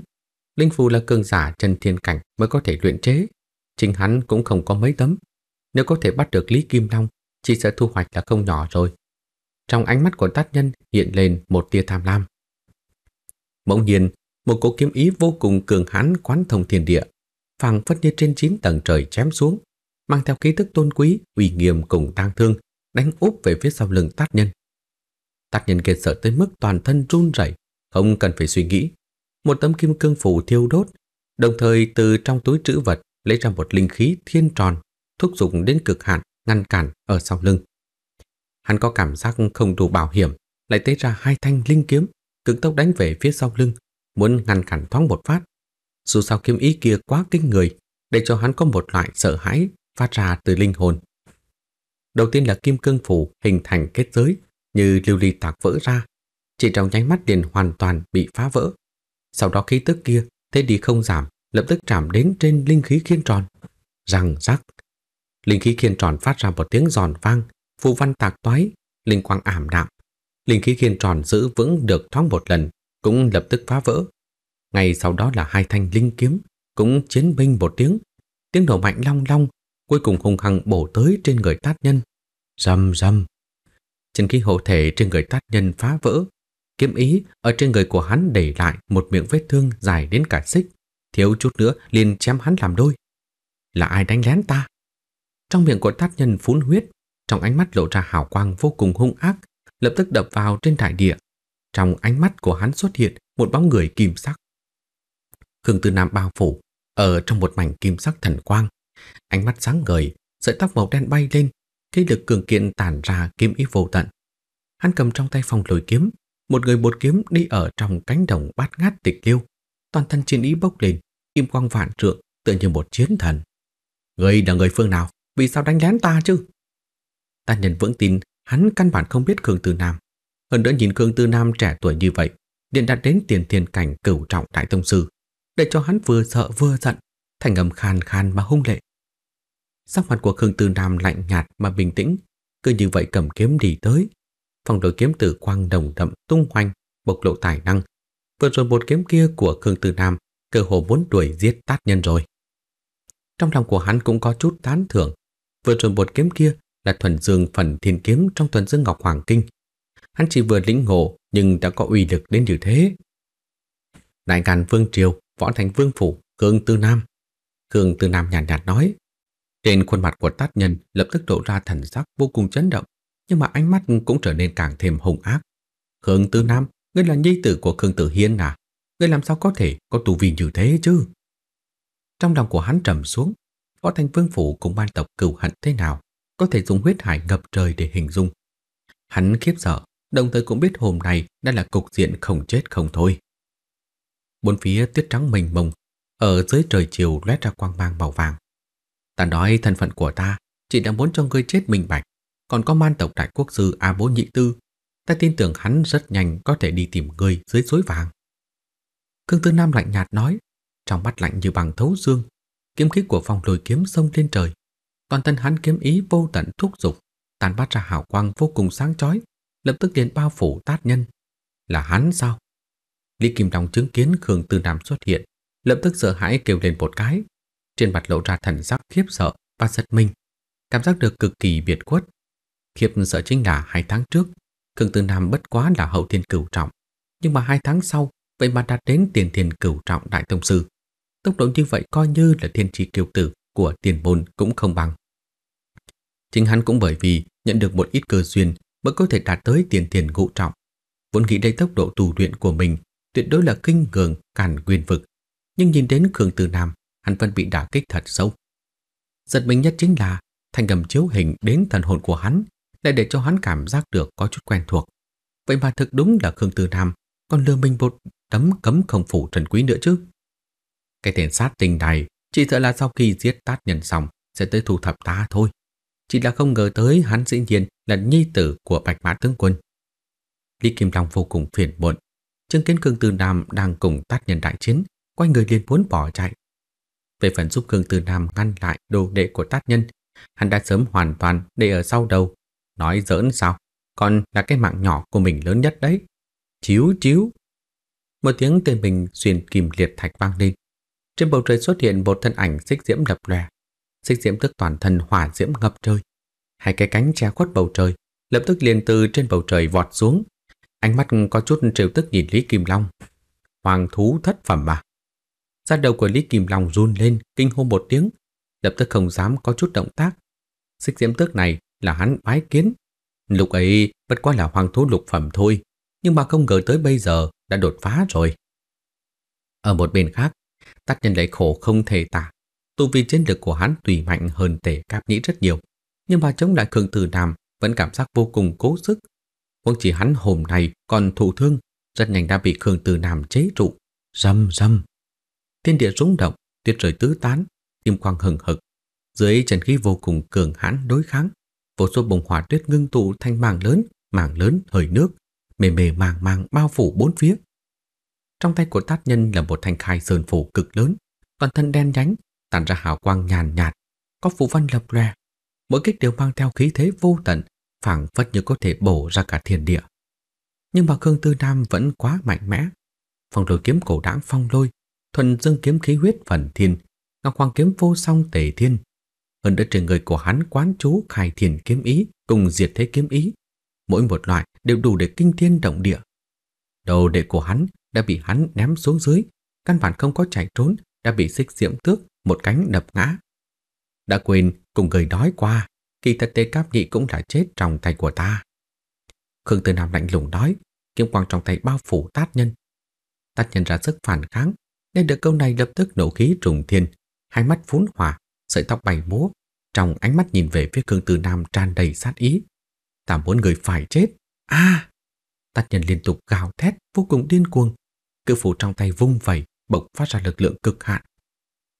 Linh phù là cường giả chân thiên cảnh mới có thể luyện chế, chính hắn cũng không có mấy tấm. Nếu có thể bắt được Lý Kim Long, chỉ sợ thu hoạch là không nhỏ rồi. Trong ánh mắt của tác nhân hiện lên một tia tham lam. Bỗng nhiên, một cỗ kiếm ý vô cùng cường hãn quán thông thiên địa, phảng phất như trên chín tầng trời chém xuống, mang theo khí tức tôn quý, uy nghiêm cùng tang thương, đánh úp về phía sau lưng tác nhân. Tác nhân kia sợ tới mức toàn thân run rẩy, không cần phải suy nghĩ. Một tấm kim cương phủ thiêu đốt, đồng thời từ trong túi trữ vật lấy ra một linh khí thiên tròn, thúc dụng đến cực hạn, ngăn cản ở sau lưng. Hắn có cảm giác không đủ bảo hiểm, lại tế ra hai thanh linh kiếm, cực tốc đánh về phía sau lưng, muốn ngăn cản thoáng một phát. Dù sao kiếm ý kia quá kinh người, để cho hắn có một loại sợ hãi phát ra từ linh hồn. Đầu tiên là kim cương phủ hình thành kết giới, như lưu ly tạc vỡ ra, chỉ trong nháy mắt liền hoàn toàn bị phá vỡ. Sau đó khí tức kia, thế đi không giảm, lập tức chạm đến trên linh khí khiên tròn. Răng rắc. Linh khí khiên tròn phát ra một tiếng giòn vang, phù văn tạc toái, linh quang ảm đạm. Linh khí khiên tròn giữ vững được thoáng một lần, cũng lập tức phá vỡ. Ngay sau đó là hai thanh linh kiếm, cũng chiến binh một tiếng. Tiếng nổ mạnh long long, cuối cùng hung hăng bổ tới trên người tát nhân. Rầm rầm chân khí hộ thể trên người tát nhân phá vỡ. Kiếm ý ở trên người của hắn đẩy lại một miệng vết thương dài đến cả xích, thiếu chút nữa liền chém hắn làm đôi. Là ai đánh lén ta? Trong miệng của tát nhân phun huyết, trong ánh mắt lộ ra hào quang vô cùng hung ác, lập tức đập vào trên đại địa. Trong ánh mắt của hắn xuất hiện một bóng người kim sắc. Khương Tư Nam bao phủ, ở trong một mảnh kim sắc thần quang. Ánh mắt sáng ngời, sợi tóc màu đen bay lên Thế lực cường kiện tản ra kiếm ý vô tận. Hắn cầm trong tay phong lôi kiếm, một người bột kiếm đi ở trong cánh đồng bát ngát tịch liêu. Toàn thân chiến ý bốc lên, kim quang vạn trượng tựa như một chiến thần. người là người phương nào? Vì sao đánh lén ta chứ? Ta nhận vững tin hắn căn bản không biết Khương Tư Nam. Hơn nữa nhìn Khương Tư Nam trẻ tuổi như vậy, điện đạt đến tiền thiên cảnh cửu trọng đại tông sư, để cho hắn vừa sợ vừa giận, thành âm khan khan mà hung lệ. Sắc mặt của Khương Tư Nam lạnh nhạt mà bình tĩnh, cứ như vậy cầm kiếm đi tới. Phòng đội kiếm tử quang đồng đậm tung hoành, bộc lộ tài năng. Vừa rồi một kiếm kia của Khương Tư Nam cơ hồ muốn đuổi giết tát nhân rồi. Trong lòng của hắn cũng có chút tán thưởng. Vừa rồi một kiếm kia là thuần dương phần thiên kiếm trong thuần dương ngọc hoàng kinh. Hắn chỉ vừa lĩnh ngộ nhưng đã có uy lực đến như thế. Đại ngàn Vương Triều, Võ Thành Vương Phủ, Khương Tư Nam. Khương Tư Nam nhàn nhạt, nhạt nói, trên khuôn mặt của tát nhân lập tức lộ ra thần sắc vô cùng chấn động, nhưng mà ánh mắt cũng trở nên càng thêm hung ác. Khương Tư Nam, ngươi là nhi tử của Khương Tử Hiên à? Ngươi làm sao có thể có tù vi như thế chứ? Trong lòng của hắn trầm xuống, Võ thanh Vương Phủ cùng ban tộc cửu hận thế nào, có thể dùng huyết hải ngập trời để hình dung. Hắn khiếp sợ, đồng thời cũng biết hôm nay đã là cục diện không chết không thôi. Bốn phía tuyết trắng mênh mông, ở dưới trời chiều lóe ra quang mang màu vàng. Ta nói thân phận của ta Chỉ đang muốn cho ngươi chết minh bạch Còn có man tộc đại quốc sư A Bố Nhị Tư Ta tin tưởng hắn rất nhanh Có thể đi tìm ngươi dưới suối vàng Cương Tư Nam lạnh nhạt nói Trong mắt lạnh như bằng thấu xương Kiếm khí của phòng lùi kiếm sông lên trời Toàn thân hắn kiếm ý vô tận thúc dục Tàn bát ra hào quang vô cùng sáng chói Lập tức liền bao phủ tát nhân Là hắn sao Lý Kim Đồng chứng kiến Khương Tư Nam xuất hiện Lập tức sợ hãi kêu lên một cái trên mặt lộ ra thần sắc khiếp sợ và giật mình, cảm giác được cực kỳ biệt khuất. Khiếp sợ chính là hai tháng trước, Cường Tử Nam bất quá là hậu thiên cửu trọng, nhưng mà hai tháng sau vậy mà đạt đến tiền thiên cửu trọng đại tông sư. Tốc độ như vậy coi như là thiên tri kiều tử của tiền môn cũng không bằng. Chính hắn cũng bởi vì nhận được một ít cơ duyên mới có thể đạt tới tiền tiền ngũ trọng. Vốn nghĩ đây tốc độ tù luyện của mình tuyệt đối là kinh cường càn quyền vực. Nhưng nhìn đến Khương Tử Nam hàn vẫn bị đả kích thật sâu. Giật mình nhất chính là thanh gầm chiếu hình đến thần hồn của hắn lại để cho hắn cảm giác được có chút quen thuộc. Vậy mà thực đúng là Khương Tư Nam còn lừa mình một tấm cấm không phủ trần quý nữa chứ. Cái tiền sát tình này chỉ sợ là sau khi giết tát nhân xong sẽ tới thu thập ta thôi. Chỉ là không ngờ tới hắn dĩ nhiên là nhi tử của Bạch Mã Tướng Quân. Lý Kim Long vô cùng phiền muộn. Chứng kiến Khương Tư Nam đang cùng tát nhân đại chiến, quay người liền muốn bỏ chạy về phần giúp Khương Tư Nam ngăn lại đồ đệ của tác nhân, hắn đã sớm hoàn toàn để ở sau đầu. Nói giỡn sao, còn là cái mạng nhỏ của mình lớn nhất đấy. Chiếu chiếu. Một tiếng tên mình xuyên kìm liệt thạch vang lên. Trên bầu trời xuất hiện một thân ảnh xích diễm đập lòe. Xích diễm tức toàn thân hỏa diễm ngập trời. Hai cái cánh che khuất bầu trời, lập tức liền từ trên bầu trời vọt xuống. Ánh mắt có chút triều tức nhìn Lý Kim Long. Hoàng thú thất phẩm mà. Da đầu của Lý Kim Long run lên, kinh hô một tiếng, lập tức không dám có chút động tác. Xích diễm tước này là hắn bái kiến. lục ấy bất quá là hoàng thú lục phẩm thôi, nhưng mà không ngờ tới bây giờ đã đột phá rồi. Ở một bên khác, tác nhân lại khổ không thể tả. Tu vi chiến lực của hắn tùy mạnh hơn tể cáp nhĩ rất nhiều, nhưng mà chống lại cường Tử Nam vẫn cảm giác vô cùng cố sức. Quân chỉ hắn hôm nay còn thụ thương, rất nhanh đã bị cường Tử Nam chế trụ. Rầm rầm thiên địa rung động, tuyết rơi tứ tán, kim quang hừng hực. Dưới trần khí vô cùng cường hãn đối kháng, vô số bông hỏa tuyết ngưng tụ thành mảng lớn, mảng lớn hơi nước, mềm mềm màng màng bao phủ bốn phía. Trong tay của tát nhân là một thanh khai sơn phủ cực lớn, toàn thân đen nhánh, tản ra hào quang nhàn nhạt, có phù văn lập lòe. Mỗi kích đều mang theo khí thế vô tận, phảng phất như có thể bổ ra cả thiên địa. Nhưng mà Khương Tư Nam vẫn quá mạnh mẽ. Phong lôi kiếm cổ đáng phong lôi thuần dương kiếm khí huyết phần thiên, ngọc hoàng kiếm vô song tề thiên. Hơn nữa trên người của hắn quán chú khai thiền kiếm ý cùng diệt thế kiếm ý. Mỗi một loại đều đủ để kinh thiên động địa. Đầu đệ của hắn đã bị hắn ném xuống dưới, căn bản không có chạy trốn, đã bị xích diễm tước một cánh đập ngã. Đã quên cùng người nói qua, kỳ thật tê cáp nhị cũng đã chết trong tay của ta. Khương Tư Nam lạnh lùng nói, kiếm quang trong tay bao phủ tát nhân. Tát nhân ra sức phản kháng, Nghe được câu này lập tức nổ khí trùng thiên, hai mắt phún hỏa, sợi tóc bay múa, trong ánh mắt nhìn về phía Khương Tử Nam tràn đầy sát ý. Ta muốn người phải chết. A! À! Tát nhân liên tục gào thét vô cùng điên cuồng, cự phủ trong tay vung vẩy, bộc phát ra lực lượng cực hạn.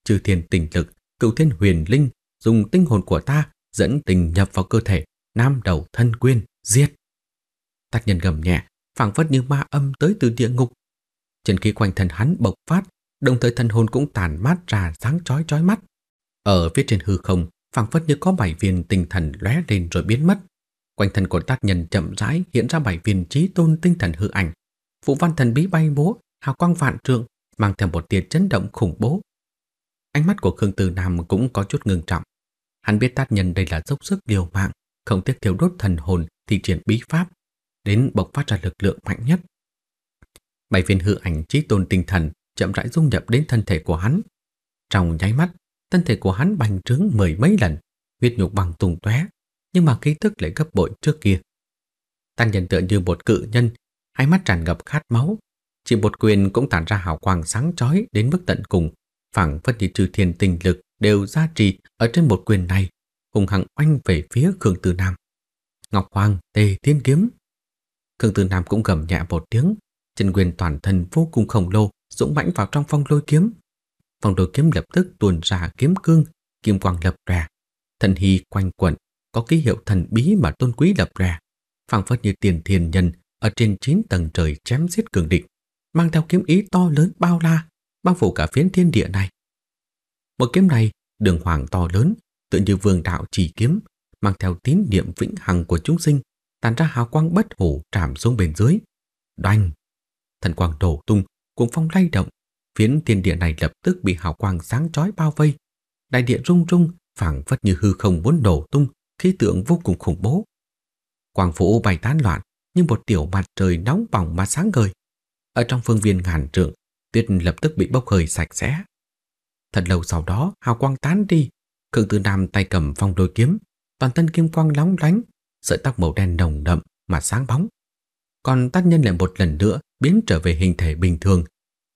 Trừ thiên tình lực, cựu thiên huyền linh dùng tinh hồn của ta dẫn tình nhập vào cơ thể, nam đầu thân quyên, giết. Tát nhân gầm nhẹ, phảng phất như ma âm tới từ địa ngục. Chân khí quanh thân hắn bộc phát, đồng thời thần hồn cũng tàn mát ra sáng chói chói mắt. Ở phía trên hư không, phảng phất như có bảy viên tinh thần lóe lên rồi biến mất. Quanh thân của tác nhân chậm rãi hiện ra bảy viên trí tôn tinh thần hư ảnh. Phụ văn thần bí bay múa, hào quang vạn trượng, mang theo một tia chấn động khủng bố. Ánh mắt của Khương Từ Nam cũng có chút ngưng trọng. Hắn biết tác nhân đây là dốc sức liều mạng, không tiếc thiếu đốt thần hồn thì triển bí pháp, đến bộc phát ra lực lượng mạnh nhất. Bảy viên hư ảnh trí tôn tinh thần chậm rãi dung nhập đến thân thể của hắn. Trong nháy mắt, thân thể của hắn bành trướng mười mấy lần, huyết nhục bằng tung tóe, nhưng mà khí tức lại gấp bội trước kia. Tăng nhân tượng như một cự nhân, hai mắt tràn ngập khát máu, chỉ một quyền cũng tản ra hào quang sáng chói đến mức tận cùng, phảng phất như trừ thiên tình lực đều gia trì ở trên một quyền này, hùng hằng oanh về phía Khương Tử Nam. Ngọc Hoàng tề tiên kiếm. Khương Tử Nam cũng gầm nhẹ một tiếng, chân quyền toàn thân vô cùng khổng lồ, dũng mãnh vào trong phong lôi kiếm. Phong lôi kiếm lập tức tuôn ra kiếm cương, kim quang lập ra. Thần hy quanh quẩn, có ký hiệu thần bí mà tôn quý lập ra. phảng phất như tiền thiền nhân ở trên chín tầng trời chém giết cường địch, mang theo kiếm ý to lớn bao la, bao phủ cả phiến thiên địa này. Một kiếm này, đường hoàng to lớn, tựa như vương đạo chỉ kiếm, mang theo tín niệm vĩnh hằng của chúng sinh, tàn ra hào quang bất hủ trảm xuống bên dưới. Đoanh! Thần quang đổ tung, cuồng phong lay động, phiến thiên địa này lập tức bị hào quang sáng chói bao vây. Đại địa rung rung, phảng phất như hư không muốn nổ tung, khí tượng vô cùng khủng bố. Quang phủ bay tán loạn như một tiểu mặt trời nóng bỏng mà sáng ngời. Ở trong phương viên ngàn trượng, tuyết lập tức bị bốc hơi sạch sẽ. Thật lâu sau đó, hào quang tán đi, Khương Tư Nam tay cầm phong đôi kiếm, toàn thân kim quang lóng lánh, sợi tóc màu đen nồng đậm mà sáng bóng còn tác nhân lại một lần nữa biến trở về hình thể bình thường.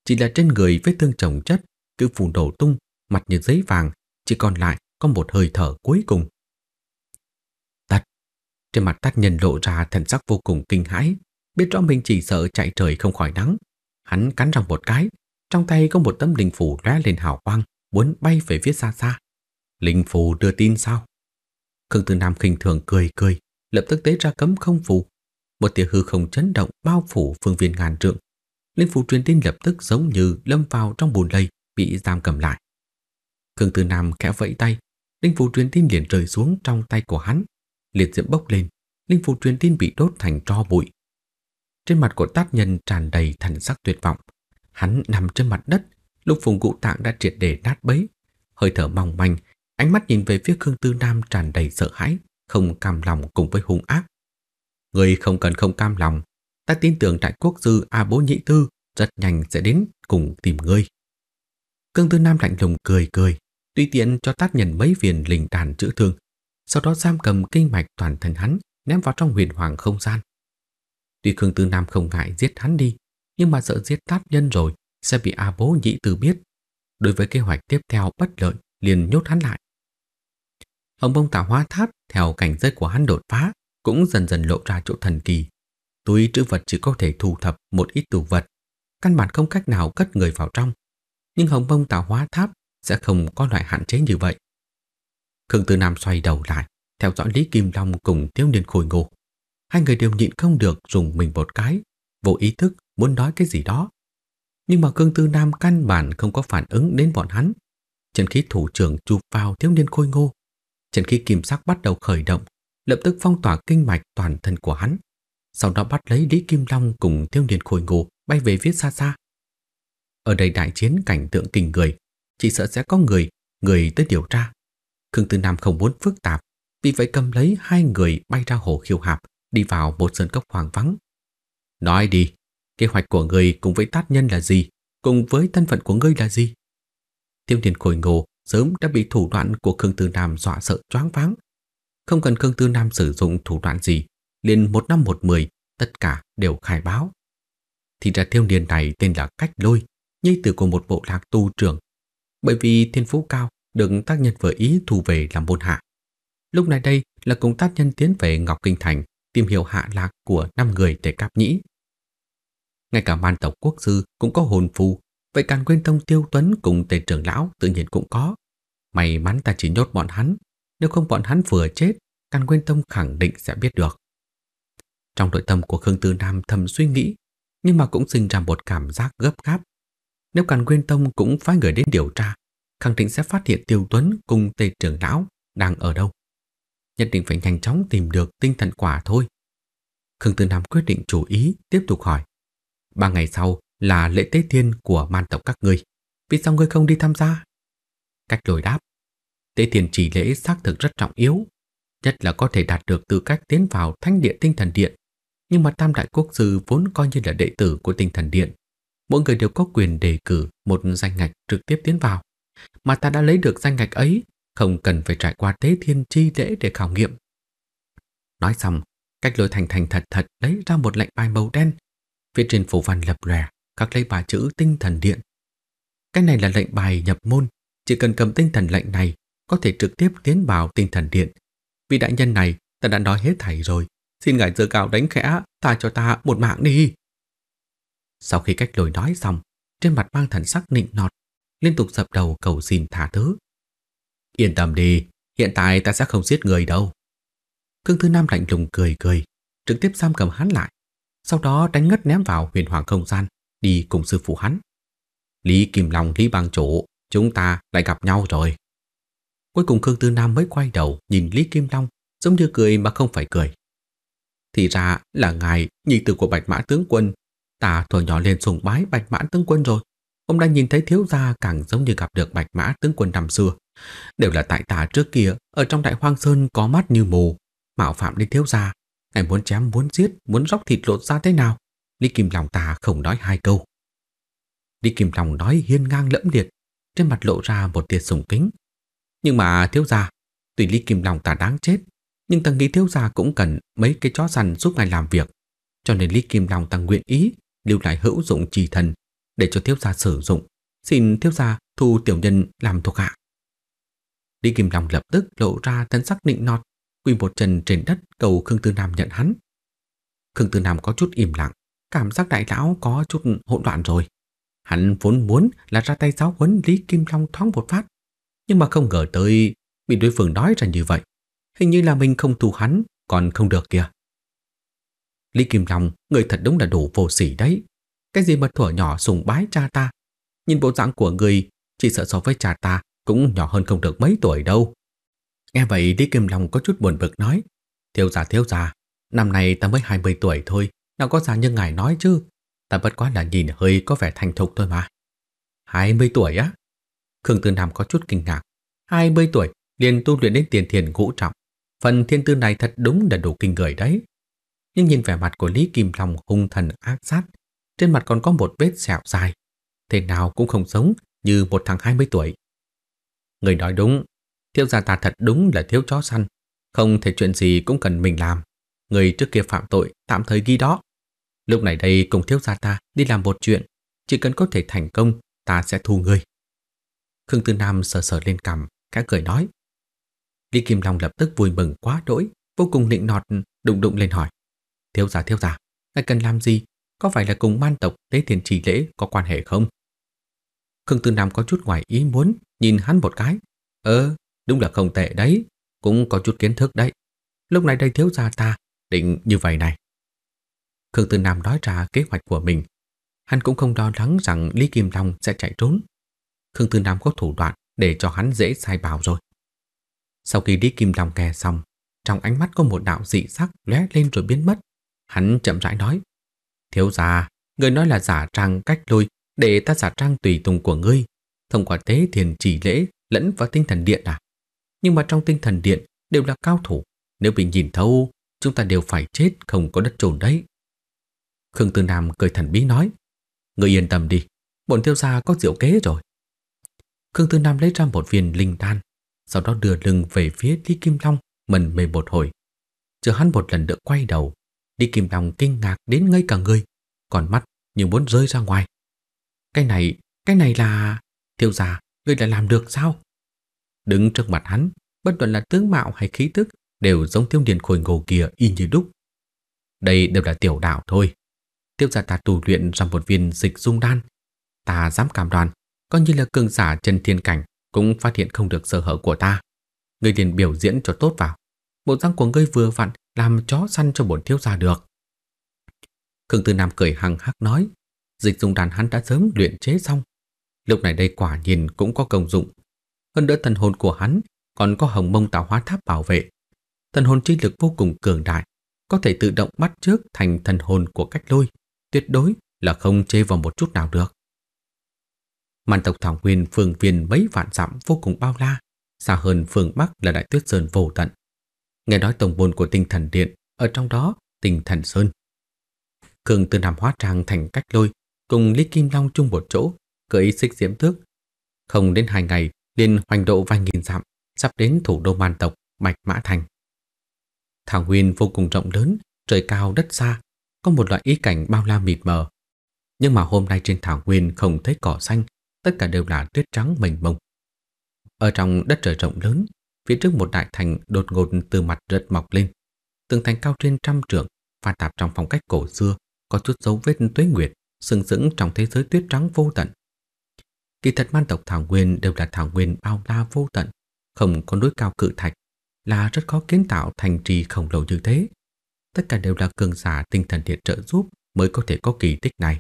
Chỉ là trên người vết thương chồng chất, cứ phủ nổ tung, mặt như giấy vàng, chỉ còn lại có một hơi thở cuối cùng. Tắt! Trên mặt tác nhân lộ ra thần sắc vô cùng kinh hãi, biết rõ mình chỉ sợ chạy trời không khỏi nắng. Hắn cắn răng một cái, trong tay có một tấm linh phủ lóe lên hào quang, muốn bay về phía xa xa. Linh phù đưa tin sao? Khương Tư Nam khinh thường cười cười, lập tức tế ra cấm không phù, một tia hư không chấn động bao phủ phương viên ngàn trượng. Linh phù truyền tin lập tức giống như lâm vào trong bùn lầy bị giam cầm lại. Khương Tư Nam khẽ vẫy tay, linh phù truyền tin liền rơi xuống trong tay của hắn, liệt diễm bốc lên, linh phù truyền tin bị đốt thành tro bụi. Trên mặt của tác nhân tràn đầy thần sắc tuyệt vọng, hắn nằm trên mặt đất, lục phùng cụ tạng đã triệt để nát bấy, hơi thở mong manh, ánh mắt nhìn về phía Khương Tư Nam tràn đầy sợ hãi, không cam lòng cùng với hung ác Người không cần không cam lòng. Ta tin tưởng trại quốc sư A Bố Nhị Tư rất nhanh sẽ đến cùng tìm ngươi. Cương Tư Nam lạnh lùng cười cười, tùy tiện cho tát nhận mấy viên lình đàn chữa thương, sau đó giam cầm kinh mạch toàn thân hắn, ném vào trong huyền hoàng không gian. Tuy Cương Tư Nam không ngại giết hắn đi, nhưng mà sợ giết tát nhân rồi sẽ bị A Bố Nhị Tư biết. Đối với kế hoạch tiếp theo bất lợi liền nhốt hắn lại. ông bông tạo hóa tháp theo cảnh giới của hắn đột phá, cũng dần dần lộ ra chỗ thần kỳ. Túi trữ vật chỉ có thể thu thập một ít tù vật, căn bản không cách nào cất người vào trong. Nhưng hồng bông tạo hóa tháp sẽ không có loại hạn chế như vậy. Khương Tư Nam xoay đầu lại, theo dõi Lý Kim Long cùng thiếu niên khôi ngô. Hai người đều nhịn không được dùng mình một cái, vô ý thức muốn nói cái gì đó. Nhưng mà Khương Tư Nam căn bản không có phản ứng đến bọn hắn. Chân khí thủ trưởng chụp vào thiếu niên khôi ngô. Chân khí kim sắc bắt đầu khởi động lập tức phong tỏa kinh mạch toàn thân của hắn. Sau đó bắt lấy Lý Kim Long cùng tiêu niên khôi ngô bay về phía xa xa. Ở đây đại chiến cảnh tượng kinh người, chỉ sợ sẽ có người, người tới điều tra. Khương Tư Nam không muốn phức tạp, vì vậy cầm lấy hai người bay ra hồ khiêu hạp, đi vào một sơn cốc hoàng vắng. Nói đi, kế hoạch của người cùng với tát nhân là gì, cùng với thân phận của ngươi là gì? Tiêu niên khôi ngô sớm đã bị thủ đoạn của Khương Tư Nam dọa sợ choáng váng, không cần Khương Tư Nam sử dụng thủ đoạn gì, liền một năm một mười, tất cả đều khai báo. Thì ra thiếu niên này tên là Cách Lôi, nhi từ của một bộ lạc tu trưởng. Bởi vì thiên phú cao, được tác nhân vừa ý thu về làm môn hạ. Lúc này đây là cùng tác nhân tiến về Ngọc Kinh Thành tìm hiểu hạ lạc của năm người tề cáp nhĩ. Ngay cả man tộc quốc sư cũng có hồn phù, vậy càng quên thông tiêu tuấn cùng tề trưởng lão tự nhiên cũng có. May mắn ta chỉ nhốt bọn hắn nếu không bọn hắn vừa chết, Càn Nguyên Tông khẳng định sẽ biết được. Trong nội tâm của Khương Tư Nam thầm suy nghĩ, nhưng mà cũng sinh ra một cảm giác gấp gáp. Nếu Càn Nguyên Tông cũng phải người đến điều tra, khẳng định sẽ phát hiện Tiêu Tuấn cùng Tề trưởng lão đang ở đâu. Nhất định phải nhanh chóng tìm được tinh thần quả thôi. Khương Tư Nam quyết định chủ ý tiếp tục hỏi. Ba ngày sau là lễ tế thiên của man tộc các ngươi. Vì sao ngươi không đi tham gia? Cách lồi đáp Tế thiền chỉ lễ xác thực rất trọng yếu, nhất là có thể đạt được tư cách tiến vào thánh địa tinh thần điện. Nhưng mà Tam Đại Quốc Sư vốn coi như là đệ tử của tinh thần điện. Mỗi người đều có quyền đề cử một danh ngạch trực tiếp tiến vào. Mà ta đã lấy được danh ngạch ấy, không cần phải trải qua tế thiên chi lễ để khảo nghiệm. Nói xong, cách lối thành thành thật thật lấy ra một lệnh bài màu đen. Phía trên phủ văn lập lòe, các lấy bà chữ tinh thần điện. Cái này là lệnh bài nhập môn, chỉ cần cầm tinh thần lệnh này có thể trực tiếp tiến vào tinh thần điện. Vị đại nhân này, ta đã nói hết thảy rồi. Xin ngài dơ cao đánh khẽ, ta cho ta một mạng đi. Sau khi cách lời nói xong, trên mặt mang thần sắc nịnh nọt, liên tục dập đầu cầu xin thả thứ. Yên tâm đi, hiện tại ta sẽ không giết người đâu. Cương thứ nam lạnh lùng cười cười, trực tiếp giam cầm hắn lại, sau đó đánh ngất ném vào huyền hoàng không gian, đi cùng sư phụ hắn. Lý Kim Long, Lý Bang Chủ, chúng ta lại gặp nhau rồi. Cuối cùng Khương Tư Nam mới quay đầu nhìn Lý Kim Long giống như cười mà không phải cười. Thì ra là ngài nhi tử của Bạch Mã Tướng Quân. Ta thuở nhỏ lên sùng bái Bạch Mã Tướng Quân rồi. Hôm nay nhìn thấy thiếu gia càng giống như gặp được Bạch Mã Tướng Quân năm xưa. Đều là tại ta trước kia ở trong đại hoang sơn có mắt như mù. Mạo phạm đến thiếu gia. Ngài muốn chém, muốn giết, muốn róc thịt lộn ra thế nào? Lý Kim Long ta không nói hai câu. Lý Kim Long nói hiên ngang lẫm liệt. Trên mặt lộ ra một tia sùng kính nhưng mà thiếu gia, tùy Lý Kim Long ta đáng chết, nhưng ta nghĩ thiếu gia cũng cần mấy cái chó săn giúp ngài làm việc. Cho nên Lý Kim Long ta nguyện ý lưu lại hữu dụng trì thần để cho thiếu gia sử dụng. Xin thiếu gia thu tiểu nhân làm thuộc hạ. Lý Kim Long lập tức lộ ra thân sắc nịnh nọt, quỳ một chân trên đất cầu Khương Tư Nam nhận hắn. Khương Tư Nam có chút im lặng, cảm giác đại lão có chút hỗn loạn rồi. Hắn vốn muốn là ra tay giáo huấn Lý Kim Long thoáng một phát, nhưng mà không ngờ tới bị đối phương nói ra như vậy. Hình như là mình không thù hắn, còn không được kìa. Lý Kim Long, người thật đúng là đủ vô sỉ đấy. Cái gì mà thuở nhỏ sùng bái cha ta. Nhìn bộ dạng của người, chỉ sợ so với cha ta cũng nhỏ hơn không được mấy tuổi đâu. Nghe vậy Lý Kim Long có chút buồn bực nói. Thiếu già thiếu già, năm nay ta mới 20 tuổi thôi, nào có già như ngài nói chứ. Ta bất quá là nhìn hơi có vẻ thành thục thôi mà. 20 tuổi á? Khương Tư Nam có chút kinh ngạc. 20 tuổi liền tu luyện đến tiền thiền ngũ trọng. Phần thiên tư này thật đúng là đủ kinh người đấy. Nhưng nhìn vẻ mặt của Lý Kim Long hung thần ác sát, trên mặt còn có một vết sẹo dài. Thế nào cũng không giống như một thằng 20 tuổi. Người nói đúng, thiếu gia ta thật đúng là thiếu chó săn. Không thể chuyện gì cũng cần mình làm. Người trước kia phạm tội tạm thời ghi đó. Lúc này đây cùng thiếu gia ta đi làm một chuyện. Chỉ cần có thể thành công, ta sẽ thu người. Khương Tư Nam sờ sờ lên cằm, cả cười nói. Lý Kim Long lập tức vui mừng quá đỗi, vô cùng nịnh nọt, đụng đụng lên hỏi. Thiếu giả thiếu giả, ngài cần làm gì? Có phải là cùng man tộc tế thiền trì lễ có quan hệ không? Khương Tư Nam có chút ngoài ý muốn, nhìn hắn một cái. Ờ, đúng là không tệ đấy, cũng có chút kiến thức đấy. Lúc này đây thiếu gia ta, định như vậy này. Khương Tư Nam nói ra kế hoạch của mình. Hắn cũng không lo lắng rằng Lý Kim Long sẽ chạy trốn, Khương Tư Nam có thủ đoạn để cho hắn dễ sai bảo rồi. Sau khi đi Kim Long nghe xong, trong ánh mắt có một đạo dị sắc lóe lên rồi biến mất. Hắn chậm rãi nói, thiếu gia, người nói là giả trang cách lui để ta giả trang tùy tùng của ngươi, thông qua tế thiền chỉ lễ lẫn vào tinh thần điện à? Nhưng mà trong tinh thần điện đều là cao thủ, nếu bị nhìn thâu, chúng ta đều phải chết không có đất trồn đấy. Khương Tư Nam cười thần bí nói, người yên tâm đi, bọn thiếu gia có diệu kế rồi. Khương Tư Nam lấy ra một viên linh đan, sau đó đưa lưng về phía Lý Kim Long mần mề một hồi. Chờ hắn một lần nữa quay đầu, Lý Kim Long kinh ngạc đến ngây cả người, còn mắt như muốn rơi ra ngoài. Cái này, cái này là... Thiêu già, ngươi đã làm được sao? Đứng trước mặt hắn, bất luận là tướng mạo hay khí tức đều giống tiêu điền khôi ngô kia y như đúc. Đây đều là tiểu đạo thôi. Tiêu gia ta tù luyện ra một viên dịch dung đan. Ta dám cảm đoàn coi như là cường giả chân thiên cảnh cũng phát hiện không được sơ hở của ta. Ngươi liền biểu diễn cho tốt vào. Bộ răng của ngươi vừa vặn làm chó săn cho bổn thiếu gia được. Khương Tư Nam cười hằng hắc nói, dịch dung đàn hắn đã sớm luyện chế xong. Lúc này đây quả nhìn cũng có công dụng. Hơn nữa thần hồn của hắn còn có hồng mông tạo hóa tháp bảo vệ. Thần hồn chi lực vô cùng cường đại, có thể tự động bắt trước thành thần hồn của cách lôi, tuyệt đối là không chê vào một chút nào được. Màn tộc thảo nguyên phương viên mấy vạn dặm vô cùng bao la, xa hơn phương Bắc là đại tuyết sơn vô tận. Nghe nói tổng bồn của tinh thần điện, ở trong đó tinh thần sơn. Cường tư nằm hóa trang thành cách lôi, cùng Lý Kim Long chung một chỗ, cởi xích diễm thước Không đến hai ngày, liền hoành độ vài nghìn dặm, sắp đến thủ đô man tộc Bạch Mã Thành. Thảo nguyên vô cùng rộng lớn, trời cao đất xa, có một loại ý cảnh bao la mịt mờ. Nhưng mà hôm nay trên thảo nguyên không thấy cỏ xanh, tất cả đều là tuyết trắng mênh mông. Ở trong đất trời rộng lớn, phía trước một đại thành đột ngột từ mặt đất mọc lên. Tường thành cao trên trăm trượng, pha tạp trong phong cách cổ xưa, có chút dấu vết tuế nguyệt, sừng sững trong thế giới tuyết trắng vô tận. Kỳ thật man tộc Thảo Nguyên đều là Thảo Nguyên bao la vô tận, không có núi cao cự thạch, là rất khó kiến tạo thành trì khổng lồ như thế. Tất cả đều là cường giả tinh thần thiện trợ giúp mới có thể có kỳ tích này.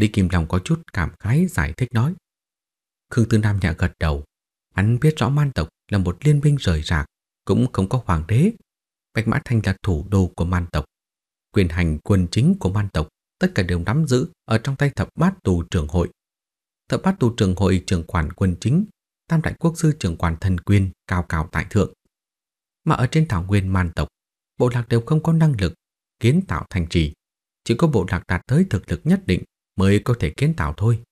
Lý Kim Long có chút cảm khái giải thích nói. Khương Tư Nam nhẹ gật đầu. Hắn biết rõ man tộc là một liên minh rời rạc, cũng không có hoàng đế. Bạch Mã Thanh là thủ đô của man tộc. Quyền hành quân chính của man tộc tất cả đều nắm giữ ở trong tay thập bát tù trưởng hội. Thập bát tù trưởng hội trưởng quản quân chính, tam đại quốc sư trưởng quản thần quyền cao cao tại thượng. Mà ở trên thảo nguyên man tộc, bộ lạc đều không có năng lực kiến tạo thành trì. Chỉ có bộ lạc đạt tới thực lực nhất định mới có thể kiến tạo thôi.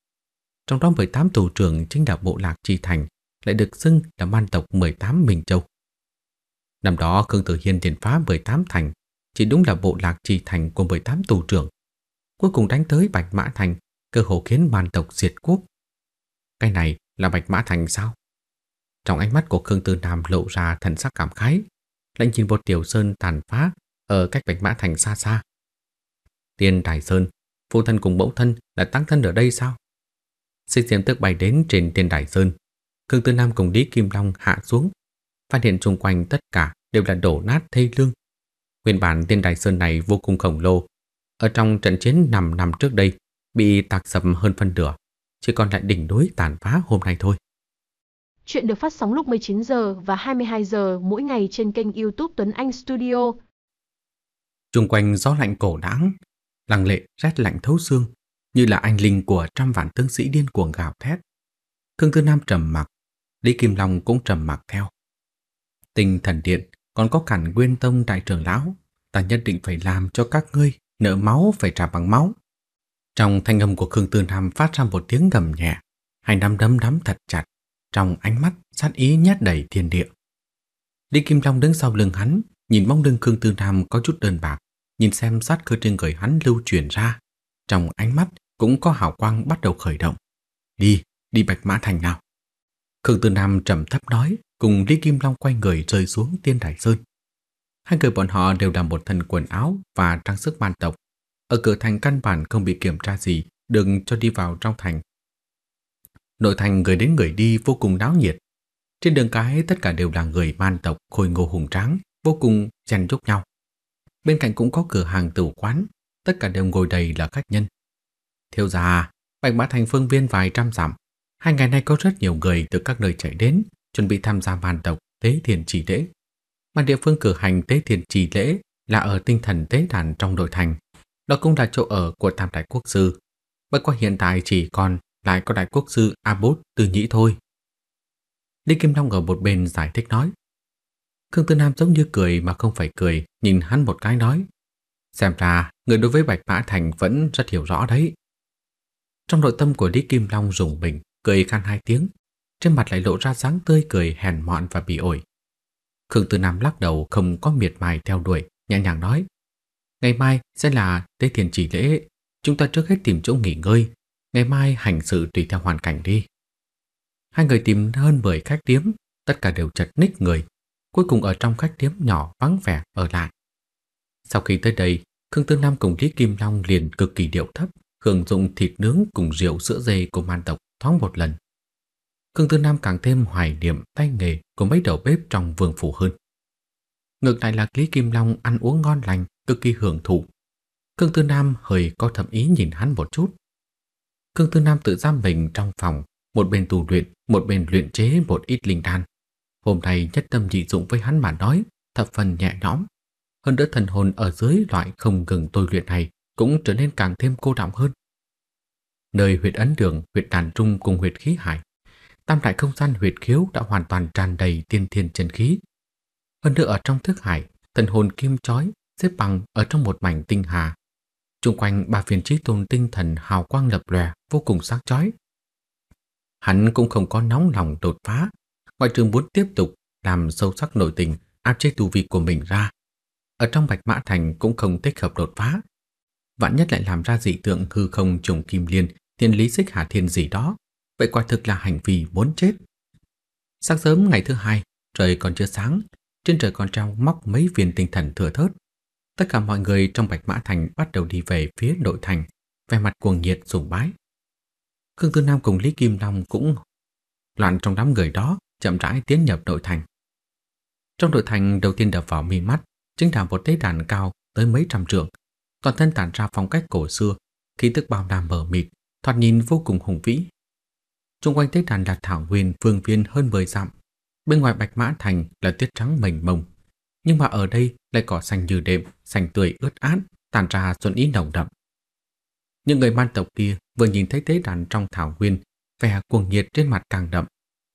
Trong đó 18 tù trưởng chính là bộ lạc Tri Thành lại được xưng là man tộc 18 Minh Châu. Năm đó Khương Tử Hiên tiền phá 18 thành, chỉ đúng là bộ lạc Tri Thành của 18 tù trưởng. Cuối cùng đánh tới Bạch Mã Thành, cơ hồ khiến man tộc diệt quốc. Cái này là Bạch Mã Thành sao? Trong ánh mắt của Khương Tư Nam lộ ra thần sắc cảm khái, lại nhìn một tiểu sơn tàn phá ở cách Bạch Mã Thành xa xa. Tiên Đài Sơn phụ thân cùng mẫu thân là tăng thân ở đây sao? Xích diễm tức bay đến trên thiên đài sơn. Khương Tư Nam cùng Lý Kim Long hạ xuống. Phát hiện xung quanh tất cả đều là đổ nát thê lương. Nguyên bản thiên đài sơn này vô cùng khổng lồ. Ở trong trận chiến 5 năm trước đây, bị tạc sập hơn phân nửa. Chỉ còn lại đỉnh núi tàn phá hôm nay thôi. Chuyện được phát sóng lúc 19 giờ và 22 giờ mỗi ngày trên kênh YouTube Tuấn Anh Studio. Trung quanh gió lạnh cổ đãng, lăng lệ rét lạnh thấu xương như là anh linh của trăm vạn tướng sĩ điên cuồng gào thét. Khương Tư Nam trầm mặc, Lý Kim Long cũng trầm mặc theo. Tình thần điện còn có cản Nguyên Tông đại trưởng lão, ta nhất định phải làm cho các ngươi nợ máu phải trả bằng máu. Trong thanh âm của Khương Tư Nam phát ra một tiếng gầm nhẹ, hai nắm đấm nắm thật chặt, trong ánh mắt sát ý nhét đầy thiên địa. Lý Kim Long đứng sau lưng hắn, nhìn bóng lưng Khương Tư Nam có chút đơn bạc, nhìn xem sát cơ trên người hắn lưu truyền ra. Trong ánh mắt cũng có hào quang bắt đầu khởi động. Đi, đi Bạch Mã Thành nào. Khương Tư Nam trầm thấp nói, cùng Lý Kim Long quay người rơi xuống tiên đài sơn. Hai người bọn họ đều là một thân quần áo và trang sức man tộc. Ở cửa thành căn bản không bị kiểm tra gì, đừng cho đi vào trong thành. Nội thành người đến người đi vô cùng náo nhiệt. Trên đường cái tất cả đều là người man tộc khôi ngô hùng tráng, vô cùng chen chúc nhau bên cạnh cũng có cửa hàng tử quán, tất cả đều ngồi đầy là khách nhân. Theo già, Bạch Mã Thành phương viên vài trăm dặm, hai ngày nay có rất nhiều người từ các nơi chạy đến, chuẩn bị tham gia bàn tộc tế thiền trì lễ. Mà địa phương cử hành tế thiền trì lễ là ở tinh thần tế đàn trong nội thành. Đó cũng là chỗ ở của tam đại quốc sư. Bất quá hiện tại chỉ còn lại có đại quốc sư Abot Tư Nhĩ thôi. Lý Kim Long ở một bên giải thích nói. Khương Tư Nam giống như cười mà không phải cười, nhìn hắn một cái nói. Xem ra, người đối với Bạch Mã Thành vẫn rất hiểu rõ đấy. Trong nội tâm của Lý Kim Long rùng mình, cười khan hai tiếng, trên mặt lại lộ ra dáng tươi cười hèn mọn và bị ổi. Khương Tư Nam lắc đầu không có miệt mài theo đuổi, nhẹ nhàng nói. Ngày mai sẽ là tế thiền chỉ lễ, chúng ta trước hết tìm chỗ nghỉ ngơi, ngày mai hành sự tùy theo hoàn cảnh đi. Hai người tìm hơn 10 khách điếm, tất cả đều chật ních người, cuối cùng ở trong khách điếm nhỏ vắng vẻ ở lại. Sau khi tới đây, Khương Tư Nam cùng Lý Kim Long liền cực kỳ điệu thấp, hưởng dụng thịt nướng cùng rượu sữa dê của man tộc thoáng một lần. Khương Tư Nam càng thêm hoài niệm tay nghề của mấy đầu bếp trong vườn phủ hơn. Ngược lại là Lý Kim Long ăn uống ngon lành, cực kỳ hưởng thụ. Khương Tư Nam hơi có thẩm ý nhìn hắn một chút. Khương Tư Nam tự giam mình trong phòng, một bên tù luyện, một bên luyện chế một ít linh đan Hôm nay nhất tâm dị dụng với hắn mà nói, thập phần nhẹ nhõm. Hơn nữa thần hồn ở dưới loại không ngừng tôi luyện này cũng trở nên càng thêm cô đọng hơn. Nơi huyệt ấn đường, huyệt đàn trung cùng huyệt khí hải, tam đại không gian huyệt khiếu đã hoàn toàn tràn đầy tiên thiên chân khí. Hơn nữa ở trong thức hải, thần hồn kim chói xếp bằng ở trong một mảnh tinh hà. Trung quanh ba phiền trí tôn tinh thần hào quang lập lòe vô cùng sáng chói. Hắn cũng không có nóng lòng đột phá ngoại trừ muốn tiếp tục làm sâu sắc nội tình áp chế tu vi của mình ra. Ở trong Bạch Mã Thành cũng không thích hợp đột phá. Vạn nhất lại làm ra dị tượng hư không trùng kim liên, thiên lý xích hà thiên gì đó. Vậy quả thực là hành vi muốn chết. Sáng sớm ngày thứ hai, trời còn chưa sáng, trên trời còn trao móc mấy viên tinh thần thừa thớt. Tất cả mọi người trong Bạch Mã Thành bắt đầu đi về phía nội thành, vẻ mặt cuồng nhiệt sùng bái. Khương Tư Nam cùng Lý Kim Long cũng loạn trong đám người đó, chậm rãi tiến nhập nội thành. Trong nội thành đầu tiên đập vào mi mắt chính là một tế đàn cao tới mấy trăm trượng, toàn thân tản ra phong cách cổ xưa, khí tức bao la mờ mịt, thoạt nhìn vô cùng hùng vĩ. Trung quanh tế đàn là thảo nguyên phương viên hơn 10 dặm, bên ngoài Bạch Mã Thành là tuyết trắng mềm mông, nhưng mà ở đây lại cỏ xanh như đệm, xanh tươi ướt át, tản ra xuân ý nồng đậm. Những người man tộc kia vừa nhìn thấy tế đàn trong thảo nguyên, vẻ cuồng nhiệt trên mặt càng đậm,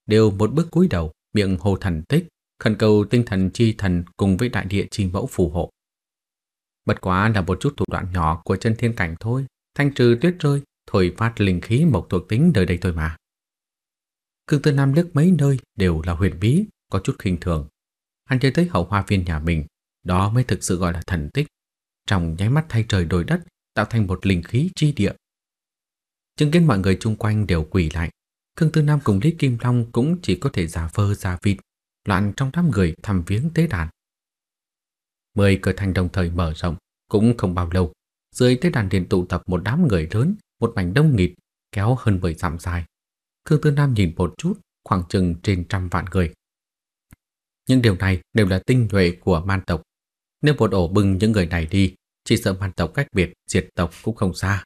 đều một bước cúi đầu, miệng hồ thần tích, khẩn cầu tinh thần chi thần cùng với đại địa chi mẫu phù hộ. Bất quá là một chút thủ đoạn nhỏ của chân thiên cảnh thôi, thanh trừ tuyết rơi, thổi phát linh khí mộc thuộc tính nơi đây thôi mà. Cương Tư Nam liếc mấy nơi đều là huyền bí, có chút khinh thường. Hắn chơi tới hậu hoa viên nhà mình, đó mới thực sự gọi là thần tích. Trong nháy mắt thay trời đổi đất, tạo thành một linh khí chi địa. Chứng kiến mọi người chung quanh đều quỳ lại, Thương Tư Nam cùng Lý Kim Long cũng chỉ có thể giả vờ giả vịt, loạn trong đám người thăm viếng tế đàn. Mười cửa thành đồng thời mở rộng, cũng không bao lâu, dưới tế đàn liền tụ tập một đám người lớn, một mảnh đông nghịt, kéo hơn mười dặm dài. Khương Tư Nam nhìn một chút, khoảng chừng trên trăm vạn người. Nhưng điều này đều là tinh nhuệ của man tộc. Nếu một ổ bưng những người này đi, chỉ sợ man tộc cách biệt, diệt tộc cũng không xa.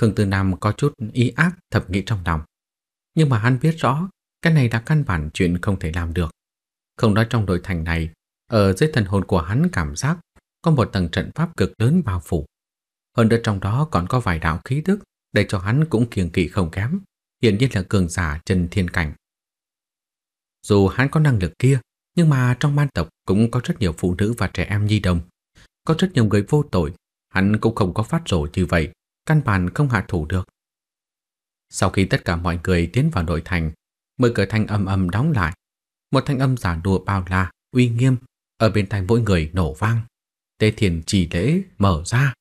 Khương Tư Nam có chút ý ác thầm nghĩ trong lòng. Nhưng mà hắn biết rõ, cái này là căn bản chuyện không thể làm được. Không nói trong đội thành này, ở dưới thần hồn của hắn cảm giác có một tầng trận pháp cực lớn bao phủ. Hơn nữa trong đó còn có vài đạo khí tức để cho hắn cũng kiêng kỵ không kém, hiển nhiên là cường giả chân thiên cảnh. Dù hắn có năng lực kia, nhưng mà trong ban tộc cũng có rất nhiều phụ nữ và trẻ em nhi đồng. Có rất nhiều người vô tội, hắn cũng không có phát rổ như vậy, căn bản không hạ thủ được. Sau khi tất cả mọi người tiến vào nội thành, mở cửa thanh âm âm đóng lại. Một thanh âm giả đùa bao la, uy nghiêm, ở bên tai mỗi người nổ vang. Tế thiền chỉ lễ mở ra.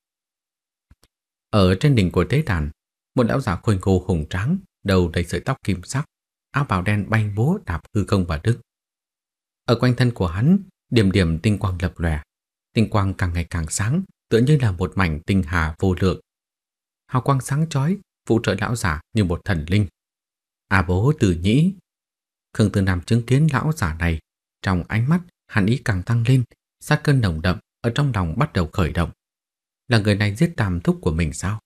Ở trên đỉnh của tế đàn, một lão giả khôi ngô hùng trắng, đầu đầy sợi tóc kim sắc, áo bào đen bay búa đạp hư không và đức. Ở quanh thân của hắn, điểm điểm tinh quang lập lòe. Tinh quang càng ngày càng sáng, tựa như là một mảnh tinh hà vô lượng. Hào quang sáng chói phụ trợ lão giả như một thần linh. À bố tử nhĩ. Khương Tư Nam chứng kiến lão giả này, trong ánh mắt hàn ý càng tăng lên, sát cơn nồng đậm ở trong lòng bắt đầu khởi động. Là người này giết tam thúc của mình sao?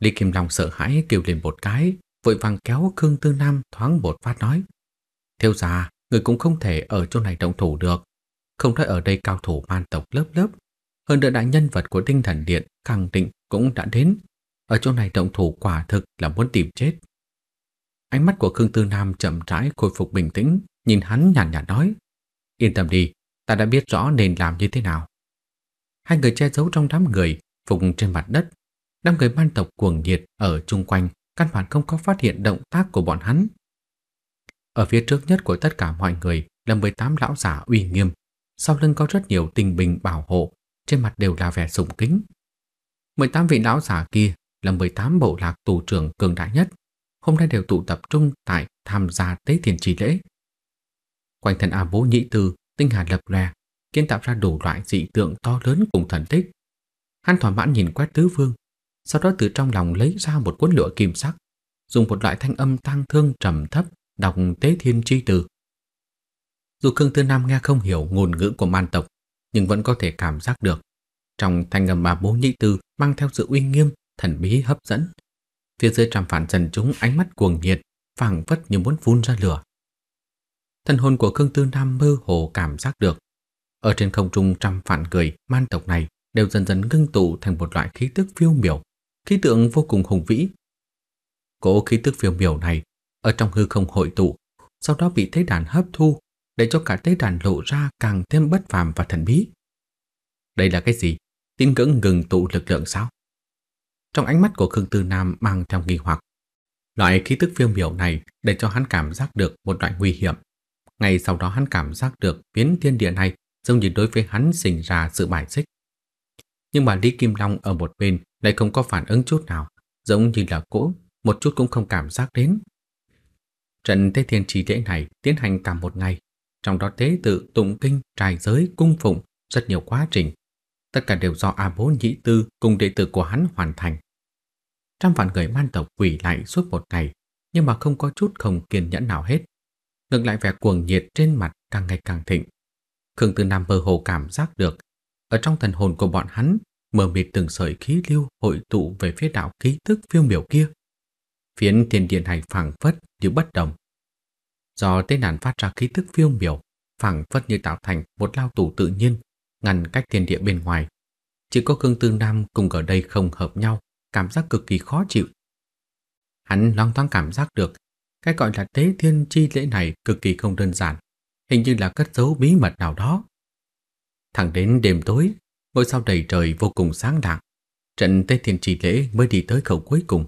Lý Kim Long sợ hãi kêu lên một cái, vội vàng kéo Khương Tư Nam thoáng một phát nói. Theo già, người cũng không thể ở chỗ này động thủ được. Không nói ở đây cao thủ man tộc lớp lớp. Hơn nữa đại nhân vật của tinh thần điện khẳng định cũng đã đến ở chỗ này động thủ quả thực là muốn tìm chết. Ánh mắt của Khương Tư Nam chậm rãi khôi phục bình tĩnh, nhìn hắn nhàn nhạt, nói. Yên tâm đi, ta đã biết rõ nên làm như thế nào. Hai người che giấu trong đám người, phục trên mặt đất. Đám người ban tộc cuồng nhiệt ở chung quanh, căn bản không có phát hiện động tác của bọn hắn. Ở phía trước nhất của tất cả mọi người là 18 lão giả uy nghiêm. Sau lưng có rất nhiều tình bình bảo hộ, trên mặt đều là vẻ sùng kính. 18 vị lão giả kia là 18 bộ lạc tù trưởng cường đại nhất, hôm nay đều tụ tập trung tại tham gia tế thiền trì lễ. Quanh thân A vũ Nhĩ Tư, tinh hà lập lè, kiến tạo ra đủ loại dị tượng to lớn cùng thần tích. Hắn thỏa mãn nhìn quét tứ vương, sau đó từ trong lòng lấy ra một cuốn lụa kim sắc, dùng một loại thanh âm tang thương trầm thấp đọc tế thiên chi từ. Dù Khương Tư Nam nghe không hiểu ngôn ngữ của man tộc, nhưng vẫn có thể cảm giác được. Trong thanh âm mà bố nhị tư mang theo sự uy nghiêm thần bí hấp dẫn. Phía dưới trăm phản dần chúng ánh mắt cuồng nhiệt, phảng phất như muốn phun ra lửa. thần hồn của Khương Tư Nam mơ hồ cảm giác được. Ở trên không trung trăm phản cười, man tộc này đều dần dần ngưng tụ thành một loại khí tức phiêu miểu, khí tượng vô cùng hùng vĩ. Cỗ khí tức phiêu miểu này ở trong hư không hội tụ, sau đó bị thế đàn hấp thu để cho cả tế đàn lộ ra càng thêm bất phàm và thần bí. Đây là cái gì? tin ngưỡng ngừng tụ lực lượng sao? Trong ánh mắt của Khương Tư Nam mang theo nghi hoặc. Loại khí tức phiêu miểu này để cho hắn cảm giác được một loại nguy hiểm. Ngay sau đó hắn cảm giác được biến thiên địa này giống như đối với hắn sinh ra sự bài xích. Nhưng mà Lý Kim Long ở một bên lại không có phản ứng chút nào, giống như là cỗ, một chút cũng không cảm giác đến. Trận Tế Thiên Trì lễ này tiến hành cả một ngày, trong đó tế tự, tụng kinh, trải giới, cung phụng, rất nhiều quá trình. Tất cả đều do A Bố Nhĩ Tư cùng đệ tử của hắn hoàn thành trăm vạn người man tộc quỳ lại suốt một ngày, nhưng mà không có chút không kiên nhẫn nào hết. Ngược lại vẻ cuồng nhiệt trên mặt càng ngày càng thịnh. Khương Tư Nam mơ hồ cảm giác được, ở trong thần hồn của bọn hắn, mờ mịt từng sợi khí lưu hội tụ về phía đạo ký tức phiêu miểu kia. Phiến thiên điện hành phảng phất như bất đồng. Do tên đàn phát ra khí tức phiêu miểu, phảng phất như tạo thành một lao tủ tự nhiên, ngăn cách thiên địa bên ngoài. Chỉ có Khương Tư Nam cùng ở đây không hợp nhau, cảm giác cực kỳ khó chịu. Hắn loáng thoáng cảm giác được, cái gọi là tế thiên chi lễ này cực kỳ không đơn giản, hình như là cất giấu bí mật nào đó. Thẳng đến đêm tối, ngôi sao đầy trời vô cùng sáng lạng, trận tế thiên chi lễ mới đi tới khẩu cuối cùng.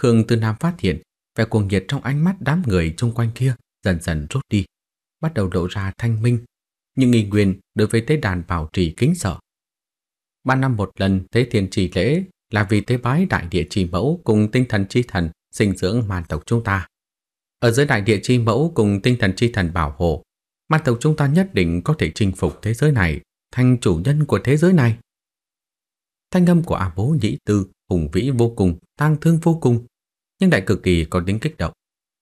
Khương Tư Nam phát hiện vẻ cuồng nhiệt trong ánh mắt đám người xung quanh kia dần dần rút đi, bắt đầu lộ ra thanh minh, nhưng nghi nguyên đối với tế đàn bảo trì kính sợ. Ba năm một lần tế thiên trì lễ là vì tế bái đại địa chi mẫu cùng tinh thần chi thần sinh dưỡng man tộc chúng ta. Ở dưới đại địa chi mẫu cùng tinh thần chi thần bảo hộ, man tộc chúng ta nhất định có thể chinh phục thế giới này, thành chủ nhân của thế giới này. Thanh âm của A Bố Nhĩ Tư hùng vĩ vô cùng, tang thương vô cùng, nhưng lại cực kỳ có tính kích động,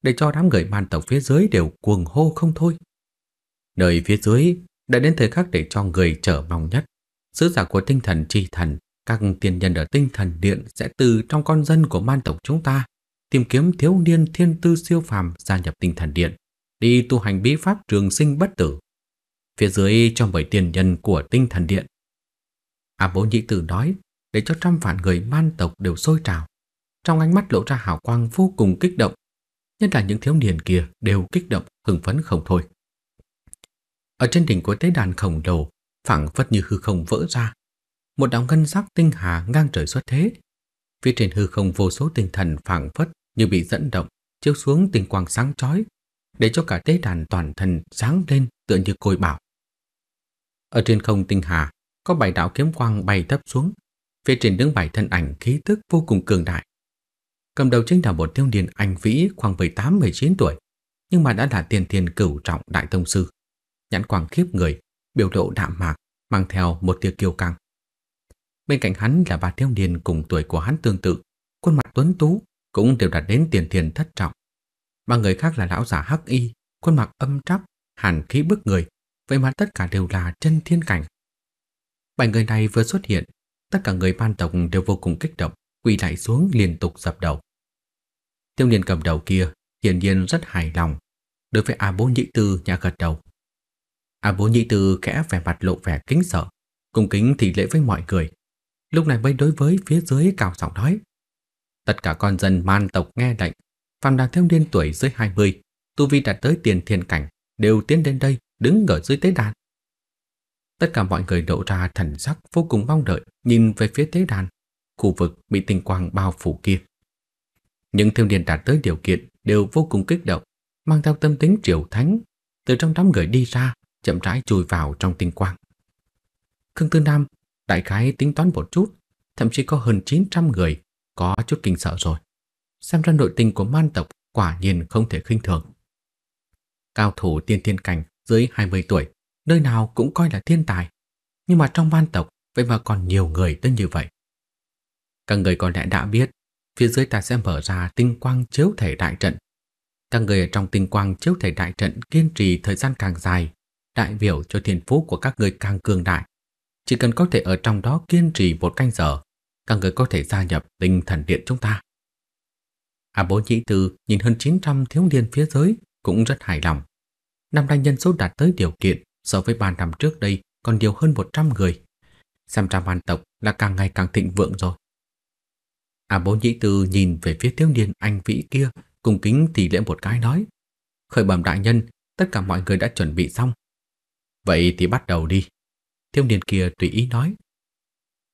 để cho đám người man tộc phía dưới đều cuồng hô không thôi. Nơi phía dưới đã đến thời khắc để cho người trở mong nhất, sứ giả của tinh thần chi thần các tiền nhân ở tinh thần điện sẽ từ trong con dân của man tộc chúng ta tìm kiếm thiếu niên thiên tư siêu phàm gia nhập tinh thần điện, đi tu hành bí pháp trường sinh bất tử. Phía dưới cho mời tiền nhân của tinh thần điện. a bố nhĩ tử nói để cho trăm vạn người man tộc đều sôi trào. Trong ánh mắt lộ ra hào quang vô cùng kích động. Nhất là những thiếu niên kia đều kích động, hưng phấn không thôi. Ở trên đỉnh của tế đàn khổng lồ, phẳng phất như hư không vỡ ra, một đạo ngân sắc tinh hà ngang trời xuất thế. Phía trên hư không vô số tinh thần phảng phất như bị dẫn động, chiếu xuống tinh quang sáng chói, để cho cả tế đàn toàn thân sáng lên tựa như côi bảo. Ở trên không tinh hà, có bảy đạo kiếm quang bay thấp xuống, phía trên đứng bảy thân ảnh khí tức vô cùng cường đại. Cầm đầu chính là một thiếu niên anh vĩ khoảng 18-19 tuổi, nhưng mà đã là tiền tiền cửu trọng đại tông sư. Nhãn quang khiếp người, biểu lộ đạm mạc, mang theo một tia kiêu căng. Bên cạnh hắn là ba thiếu niên cùng tuổi của hắn tương tự, khuôn mặt tuấn tú cũng đều đạt đến tiền thiền thất trọng. Ba người khác là lão giả hắc y, khuôn mặt âm trắc hàn khí bức người, vậy mà tất cả đều là chân thiên cảnh. Bảy người này vừa xuất hiện, tất cả người ban tộc đều vô cùng kích động, quỳ lại xuống liên tục dập đầu. Tiêu niên cầm đầu kia hiển nhiên rất hài lòng, đối với A Bố nhị Tư nhà gật đầu. A Bố nhị Tư khẽ vẻ mặt lộ vẻ kính sợ, cùng kính thị lễ với mọi người, lúc này mới đối với phía dưới cào giọng nói. Tất cả con dân man tộc nghe lệnh, phàm là thiếu niên tuổi dưới 20, tu vi đạt tới tiền thiên cảnh, đều tiến đến đây, đứng ở dưới tế đàn. Tất cả mọi người lộ ra thần sắc vô cùng mong đợi, nhìn về phía tế đàn, khu vực bị tinh quang bao phủ kia. Những thiếu niên đạt tới điều kiện đều vô cùng kích động, mang theo tâm tính triều thánh, từ trong đám người đi ra, chậm rãi chui vào trong tinh quang. Khương Tư Nam Đại khái tính toán một chút, thậm chí có hơn 900 người, có chút kinh sợ rồi. Xem ra nội tình của man tộc quả nhiên không thể khinh thường. Cao thủ tiên thiên cảnh dưới 20 tuổi, nơi nào cũng coi là thiên tài. Nhưng mà trong man tộc, vậy mà còn nhiều người tới như vậy. Các người có lẽ đã biết, phía dưới ta sẽ mở ra tinh quang chiếu thể đại trận. Các người ở trong tinh quang chiếu thể đại trận kiên trì thời gian càng dài, đại biểu cho thiên phú của các người càng cường đại. Chỉ cần có thể ở trong đó kiên trì một canh giờ, các người có thể gia nhập tinh thần điện chúng ta. A Bố Nhĩ Tư nhìn hơn 900 thiếu niên phía dưới cũng rất hài lòng. Năm nay nhân số đạt tới điều kiện so với 3 năm trước đây còn nhiều hơn 100 người. Xem ra man tộc là càng ngày càng thịnh vượng rồi. A Bố Nhĩ Tư nhìn về phía thiếu niên anh vĩ kia cùng kính thì lễ một cái nói. Khởi bẩm đại nhân, tất cả mọi người đã chuẩn bị xong. Vậy thì bắt đầu đi. Thiếu niên kia tùy ý nói.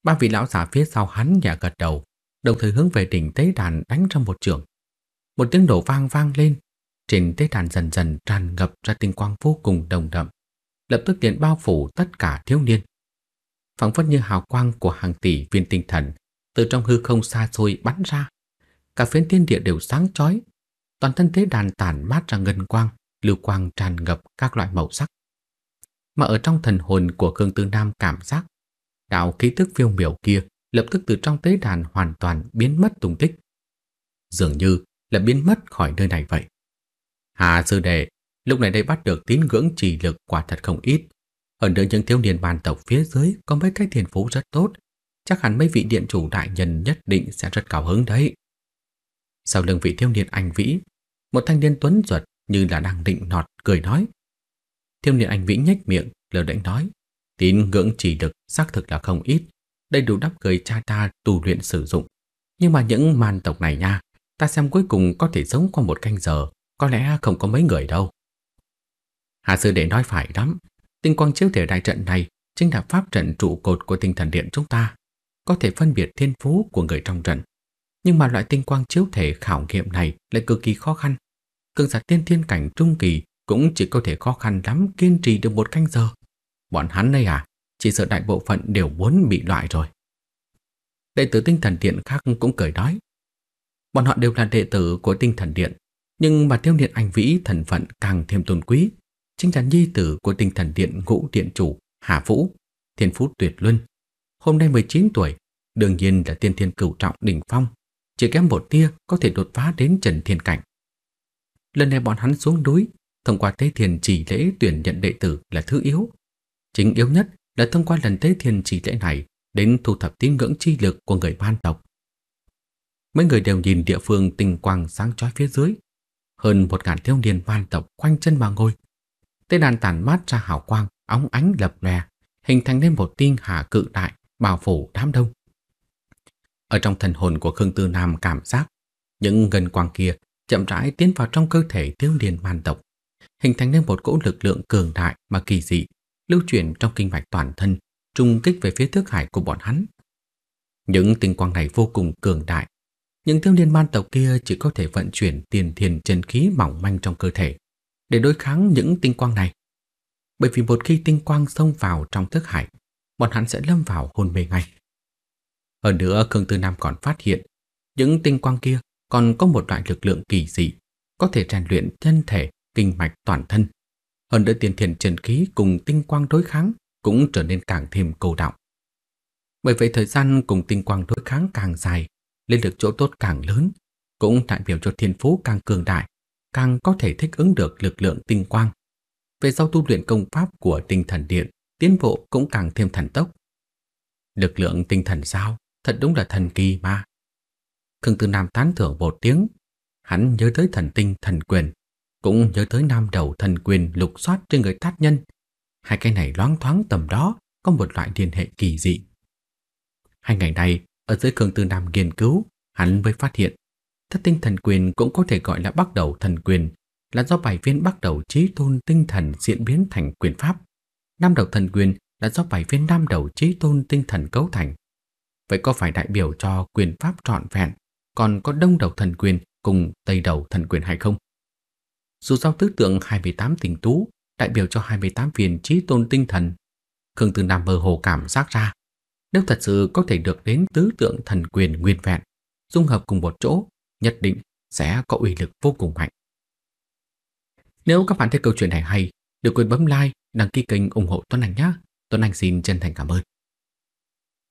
Ba vị lão giả phía sau hắn nhả gật đầu, đồng thời hướng về đỉnh tế đàn đánh ra một trường. Một tiếng nổ vang vang lên, trên tế đàn dần dần tràn ngập ra tinh quang vô cùng đồng đậm, lập tức liền bao phủ tất cả thiếu niên. Phảng phất như hào quang của hàng tỷ viên tinh thần từ trong hư không xa xôi bắn ra, cả phiến thiên địa đều sáng chói, toàn thân tế đàn tản mát ra ngân quang, lưu quang tràn ngập các loại màu sắc mà ở trong thần hồn của Khương Tư Nam cảm giác. Đạo ký thức phiêu miểu kia lập tức từ trong tế đàn hoàn toàn biến mất tung tích. Dường như là biến mất khỏi nơi này vậy. Hà Sư đệ lúc này đây bắt được tín ngưỡng trì lực quả thật không ít. ở nơi những thiếu niên bàn tộc phía dưới có mấy cái thiền phú rất tốt. Chắc hẳn mấy vị điện chủ đại nhân nhất định sẽ rất cao hứng đấy. Sau lưng vị thiếu niên anh Vĩ, một thanh niên tuấn ruột như là đang định nọt cười nói. Thiêm Điện Anh Vĩ nhếch miệng, lờ đánh nói. Tín ngưỡng chỉ được xác thực là không ít, đầy đủ đắp cười cha ta tù luyện sử dụng. Nhưng mà những man tộc này nha, ta xem cuối cùng có thể sống qua một canh giờ, có lẽ không có mấy người đâu. Hà Sư Đệ nói phải lắm, tinh quang chiếu thể đại trận này chính là pháp trận trụ cột của tinh thần điện chúng ta, có thể phân biệt thiên phú của người trong trận. Nhưng mà loại tinh quang chiếu thể khảo nghiệm này lại cực kỳ khó khăn. Cường giả tiên thiên cảnh trung kỳ cũng chỉ có thể khó khăn lắm kiên trì được một canh giờ. Bọn hắn đây à, chỉ sợ đại bộ phận đều muốn bị loại rồi. Đệ tử tinh thần điện khác cũng cười nói. Bọn họ đều là đệ tử của tinh thần điện, nhưng mà tiêu điện anh vĩ thần phận càng thêm tôn quý, chính là nhi tử của tinh thần điện ngũ điện chủ Hà Vũ, thiên phú tuyệt luân. Hôm nay 19 tuổi, đương nhiên là tiên thiên cửu trọng đỉnh phong, chỉ kém một tia có thể đột phá đến trần thiên cảnh. Lần này bọn hắn xuống núi thông qua tế thiền chỉ lễ tuyển nhận đệ tử là thứ yếu. Chính yếu nhất là thông qua lần tế thiền chỉ lễ này đến thu thập tín ngưỡng chi lực của người man tộc. Mấy người đều nhìn địa phương tình quang sáng chói phía dưới. Hơn một ngàn thiếu niên man tộc quanh chân mà ngồi. Tên đàn tản mát ra hào quang, óng ánh lập lè, hình thành nên một tinh hà cự đại, bao phủ đám đông. Ở trong thần hồn của Khương Tư Nam cảm giác, những ngân quang kia chậm rãi tiến vào trong cơ thể thiếu niên man tộc hình thành nên một cỗ lực lượng cường đại mà kỳ dị, lưu chuyển trong kinh mạch toàn thân, trùng kích về phía thức hải của bọn hắn. Những tinh quang này vô cùng cường đại, những thiếu niên man tộc kia chỉ có thể vận chuyển tiền thiền chân khí mỏng manh trong cơ thể để đối kháng những tinh quang này. Bởi vì một khi tinh quang xông vào trong thức hải, bọn hắn sẽ lâm vào hôn mê ngay. Hơn nữa, Khương Tư Nam còn phát hiện những tinh quang kia còn có một loại lực lượng kỳ dị, có thể rèn luyện thân thể kinh mạch toàn thân. Hơn nữa tiền thiền trần khí cùng tinh quang đối kháng cũng trở nên càng thêm cầu động. Bởi vậy thời gian cùng tinh quang đối kháng càng dài, lên được chỗ tốt càng lớn, cũng đại biểu cho thiên phú càng cường đại, càng có thể thích ứng được lực lượng tinh quang. Về sau tu luyện công pháp của tinh thần điện, tiến bộ cũng càng thêm thần tốc. Lực lượng tinh thần sao, thật đúng là thần kỳ mà. Khương Tư Nam tán thưởng một tiếng, hắn nhớ tới thần tinh thần quyền cũng nhớ tới nam đầu thần quyền lục soát trên người thát nhân. Hai cái này loáng thoáng tầm đó có một loại liên hệ kỳ dị. Hai ngày này, ở dưới cường Tư Nam nghiên cứu, hắn mới phát hiện thất tinh thần quyền cũng có thể gọi là bắt đầu thần quyền là do bài viên bắt đầu trí tôn tinh thần diễn biến thành quyền pháp. Nam đầu thần quyền là do bài viên nam đầu trí tôn tinh thần cấu thành. Vậy có phải đại biểu cho quyền pháp trọn vẹn, còn có đông đầu thần quyền cùng tây đầu thần quyền hay không? Dù sao tứ tượng 28 tình tú đại biểu cho 28 viên trí tôn tinh thần. Khương Tư Nam mơ hồ cảm giác ra, nếu thật sự có thể được đến tứ tượng thần quyền nguyên vẹn, dung hợp cùng một chỗ, nhất định sẽ có uy lực vô cùng mạnh. Nếu các bạn thấy câu chuyện này hay, đừng quên bấm like, đăng ký kênh ủng hộ Tuấn Anh nhé. Tuấn Anh xin chân thành cảm ơn.